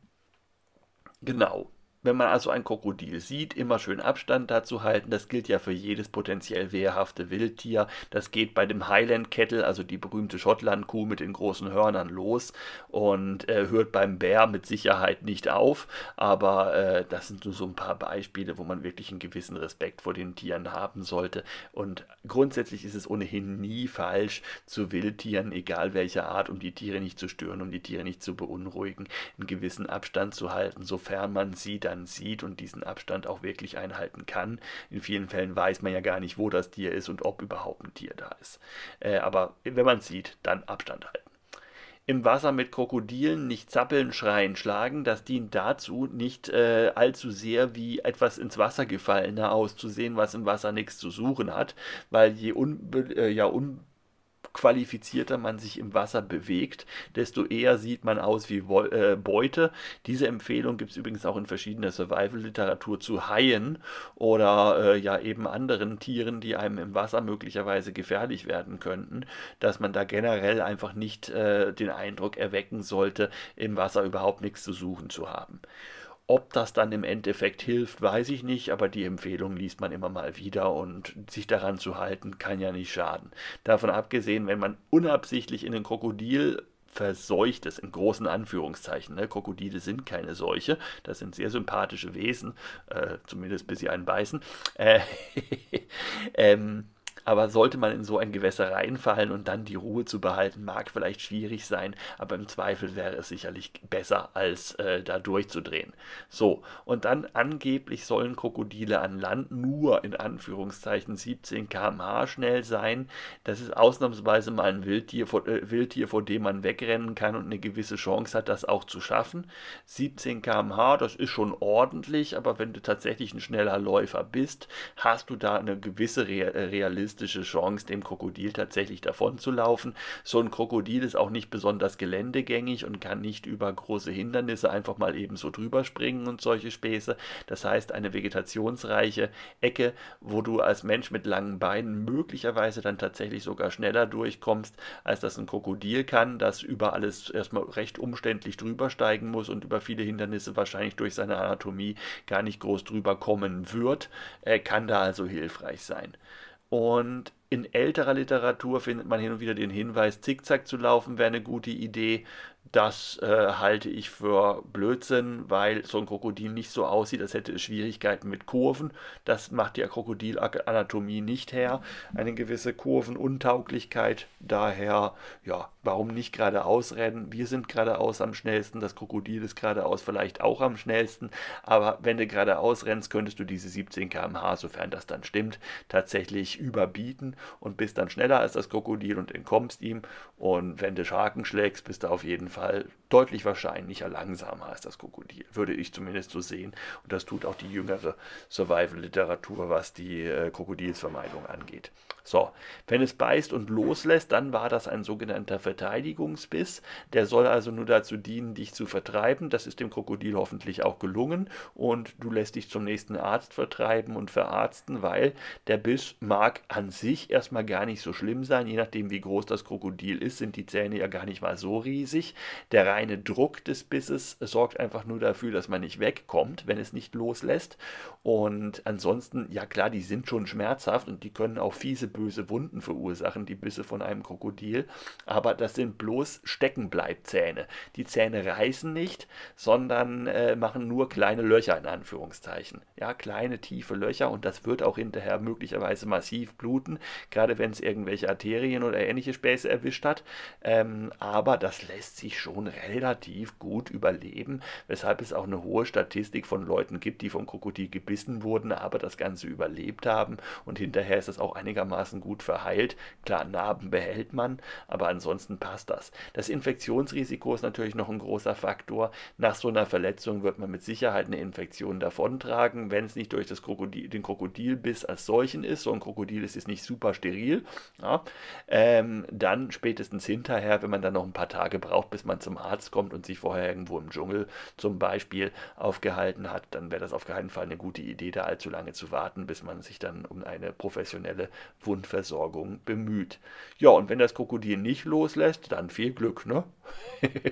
genau. Wenn man also ein Krokodil sieht, immer schön Abstand dazu halten. Das gilt ja für jedes potenziell wehrhafte Wildtier. Das geht bei dem Highland Kettle, also die berühmte Schottlandkuh mit den großen Hörnern, los und äh, hört beim Bär mit Sicherheit nicht auf. Aber äh, das sind nur so ein paar Beispiele, wo man wirklich einen gewissen Respekt vor den Tieren haben sollte. Und grundsätzlich ist es ohnehin nie falsch, zu Wildtieren, egal welcher Art, um die Tiere nicht zu stören, um die Tiere nicht zu beunruhigen, einen gewissen Abstand zu halten, sofern man sie da dann sieht und diesen Abstand auch wirklich einhalten kann. In vielen Fällen weiß man ja gar nicht, wo das Tier ist und ob überhaupt ein Tier da ist. Äh, aber wenn man es sieht, dann Abstand halten im Wasser mit Krokodilen nicht zappeln, schreien, schlagen, das dient dazu, nicht äh, allzu sehr wie etwas ins Wasser gefallener auszusehen, was im Wasser nichts zu suchen hat, weil je unbe äh, ja, un qualifizierter man sich im Wasser bewegt, desto eher sieht man aus wie äh, Beute. Diese Empfehlung gibt es übrigens auch in verschiedener Survival-Literatur zu Haien oder äh, ja eben anderen Tieren, die einem im Wasser möglicherweise gefährlich werden könnten, dass man da generell einfach nicht äh, den Eindruck erwecken sollte, im Wasser überhaupt nichts zu suchen zu haben. Ob das dann im Endeffekt hilft, weiß ich nicht, aber die Empfehlung liest man immer mal wieder und sich daran zu halten, kann ja nicht schaden. Davon abgesehen, wenn man unabsichtlich in den Krokodil verseucht ist, in großen Anführungszeichen. Ne? Krokodile sind keine Seuche, das sind sehr sympathische Wesen, äh, zumindest bis sie einen beißen. Äh, ähm, aber sollte man in so ein Gewässer reinfallen und dann die Ruhe zu behalten, mag vielleicht schwierig sein, aber im Zweifel wäre es sicherlich besser, als äh, da durchzudrehen. So, und dann angeblich sollen Krokodile an Land nur in Anführungszeichen 17 km/h schnell sein. Das ist ausnahmsweise mal ein Wildtier vor, äh, Wildtier, vor dem man wegrennen kann und eine gewisse Chance hat, das auch zu schaffen. 17 km/h, das ist schon ordentlich, aber wenn du tatsächlich ein schneller Läufer bist, hast du da eine gewisse Re äh, Realismus realistische Chance, dem Krokodil tatsächlich davonzulaufen. So ein Krokodil ist auch nicht besonders geländegängig und kann nicht über große Hindernisse einfach mal eben so drüber springen und solche Späße. Das heißt, eine vegetationsreiche Ecke, wo du als Mensch mit langen Beinen möglicherweise dann tatsächlich sogar schneller durchkommst, als das ein Krokodil kann, das über alles erstmal recht umständlich drüber steigen muss und über viele Hindernisse wahrscheinlich durch seine Anatomie gar nicht groß drüber kommen wird, kann da also hilfreich sein. Und in älterer Literatur findet man hin und wieder den Hinweis, zickzack zu laufen wäre eine gute Idee. Das äh, halte ich für Blödsinn, weil so ein Krokodil nicht so aussieht, als hätte es Schwierigkeiten mit Kurven. Das macht ja Krokodilanatomie nicht her. Eine gewisse Kurvenuntauglichkeit. Daher, ja, warum nicht geradeaus rennen? Wir sind geradeaus am schnellsten. Das Krokodil ist geradeaus vielleicht auch am schnellsten. Aber wenn du geradeaus rennst, könntest du diese 17 km/h, sofern das dann stimmt, tatsächlich überbieten und bist dann schneller als das Krokodil und entkommst ihm. Und wenn du Schaken schlägst, bist du auf jeden Fall Fall deutlich wahrscheinlicher langsamer als das Krokodil, würde ich zumindest so sehen. Und das tut auch die jüngere Survival-Literatur, was die äh, Krokodilsvermeidung angeht. So, wenn es beißt und loslässt, dann war das ein sogenannter Verteidigungsbiss. Der soll also nur dazu dienen, dich zu vertreiben. Das ist dem Krokodil hoffentlich auch gelungen. Und du lässt dich zum nächsten Arzt vertreiben und verarzten, weil der Biss mag an sich erstmal gar nicht so schlimm sein. Je nachdem, wie groß das Krokodil ist, sind die Zähne ja gar nicht mal so riesig. Der reine Druck des Bisses sorgt einfach nur dafür, dass man nicht wegkommt, wenn es nicht loslässt. Und ansonsten, ja klar, die sind schon schmerzhaft und die können auch fiese, böse Wunden verursachen, die Bisse von einem Krokodil. Aber das sind bloß Steckenbleibzähne. Die Zähne reißen nicht, sondern äh, machen nur kleine Löcher in Anführungszeichen. Ja, kleine, tiefe Löcher und das wird auch hinterher möglicherweise massiv bluten, gerade wenn es irgendwelche Arterien oder ähnliche Späße erwischt hat. Ähm, aber das lässt sich eigentlich schon relativ gut überleben, weshalb es auch eine hohe Statistik von Leuten gibt, die vom Krokodil gebissen wurden, aber das Ganze überlebt haben und hinterher ist es auch einigermaßen gut verheilt. Klar, Narben behält man, aber ansonsten passt das. Das Infektionsrisiko ist natürlich noch ein großer Faktor. Nach so einer Verletzung wird man mit Sicherheit eine Infektion davontragen, wenn es nicht durch das Krokodil, den Krokodilbiss als solchen ist. So ein Krokodil ist, ist nicht super steril. Ja. Ähm, dann spätestens hinterher, wenn man dann noch ein paar Tage braucht, bis bis man zum Arzt kommt und sich vorher irgendwo im Dschungel zum Beispiel aufgehalten hat, dann wäre das auf keinen Fall eine gute Idee, da allzu lange zu warten, bis man sich dann um eine professionelle Wundversorgung bemüht. Ja, und wenn das Krokodil nicht loslässt, dann viel Glück, ne?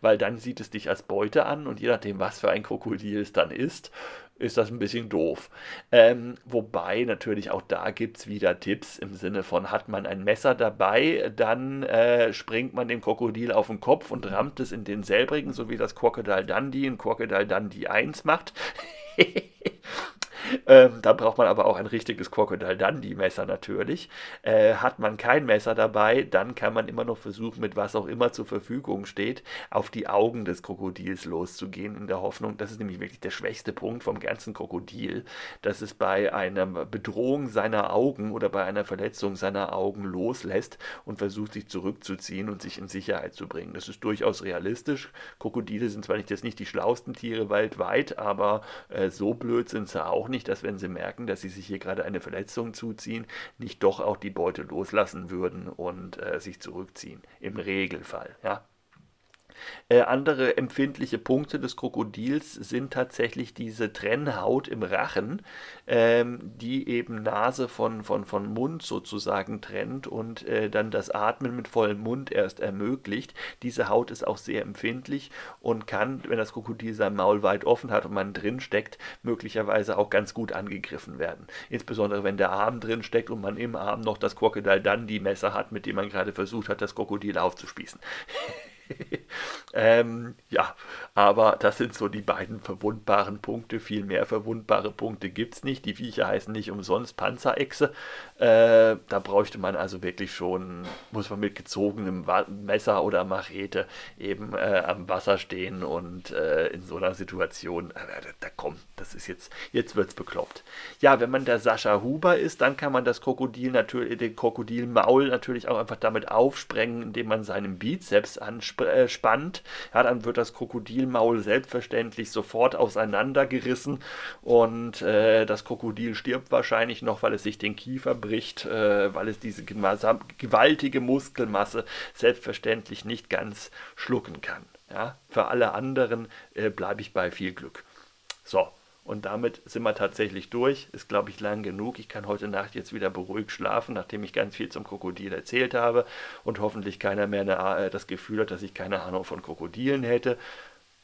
Weil dann sieht es dich als Beute an und je nachdem, was für ein Krokodil es dann ist, ist das ein bisschen doof. Ähm, wobei natürlich auch da gibt es wieder Tipps im Sinne von, hat man ein Messer dabei, dann äh, springt man dem Krokodil auf den Kopf und rammt es in den selbrigen, so wie das Crocodile Dundee in Crocodile Dundee 1 macht. Ähm, da braucht man aber auch ein richtiges Crocodile Dundee Messer natürlich. Äh, hat man kein Messer dabei, dann kann man immer noch versuchen, mit was auch immer zur Verfügung steht, auf die Augen des Krokodils loszugehen, in der Hoffnung, das ist nämlich wirklich der schwächste Punkt vom ganzen Krokodil, dass es bei einer Bedrohung seiner Augen oder bei einer Verletzung seiner Augen loslässt und versucht, sich zurückzuziehen und sich in Sicherheit zu bringen. Das ist durchaus realistisch. Krokodile sind zwar nicht, jetzt nicht die schlausten Tiere weltweit, aber äh, so blöd sind sie auch nicht nicht, dass wenn sie merken, dass sie sich hier gerade eine Verletzung zuziehen, nicht doch auch die Beute loslassen würden und äh, sich zurückziehen. Im Regelfall, ja. Äh, andere empfindliche Punkte des Krokodils sind tatsächlich diese Trennhaut im Rachen, ähm, die eben Nase von, von, von Mund sozusagen trennt und äh, dann das Atmen mit vollem Mund erst ermöglicht. Diese Haut ist auch sehr empfindlich und kann, wenn das Krokodil sein Maul weit offen hat und man drin steckt, möglicherweise auch ganz gut angegriffen werden. Insbesondere wenn der Arm drin steckt und man im Arm noch das Krokodil dann die Messer hat, mit dem man gerade versucht hat, das Krokodil aufzuspießen. ähm, ja, aber das sind so die beiden verwundbaren Punkte. Viel mehr verwundbare Punkte gibt es nicht. Die Viecher heißen nicht umsonst Panzerechse. Äh, da bräuchte man also wirklich schon, muss man mit gezogenem Messer oder Machete eben äh, am Wasser stehen und äh, in so einer Situation, äh, da, da komm, das ist jetzt, jetzt wird's bekloppt. Ja, wenn man der Sascha Huber ist, dann kann man das Krokodil natürlich, den Krokodilmaul natürlich auch einfach damit aufsprengen, indem man seinen Bizeps anspricht äh, spannt, ja, dann wird das Krokodilmaul selbstverständlich sofort auseinandergerissen und äh, das Krokodil stirbt wahrscheinlich noch, weil es sich den Kiefer bricht, äh, weil es diese gewaltige Muskelmasse selbstverständlich nicht ganz schlucken kann. Ja. Für alle anderen äh, bleibe ich bei viel Glück. So, und damit sind wir tatsächlich durch. Ist, glaube ich, lang genug. Ich kann heute Nacht jetzt wieder beruhigt schlafen, nachdem ich ganz viel zum Krokodil erzählt habe und hoffentlich keiner mehr eine, äh, das Gefühl hat, dass ich keine Ahnung von Krokodilen hätte.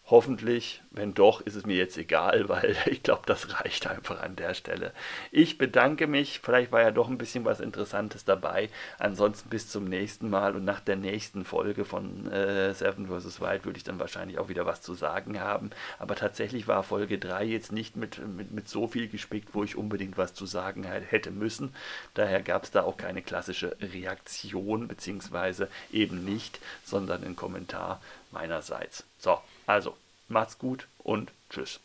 Hoffentlich, wenn doch, ist es mir jetzt egal, weil ich glaube, das reicht einfach an der Stelle. Ich bedanke mich, vielleicht war ja doch ein bisschen was Interessantes dabei. Ansonsten bis zum nächsten Mal und nach der nächsten Folge von äh, Seven vs. Wild würde ich dann wahrscheinlich auch wieder was zu sagen haben. Aber tatsächlich war Folge 3 jetzt nicht mit, mit, mit so viel gespickt, wo ich unbedingt was zu sagen hätte müssen. Daher gab es da auch keine klassische Reaktion, beziehungsweise eben nicht, sondern einen Kommentar meinerseits. So. Also, macht's gut und tschüss.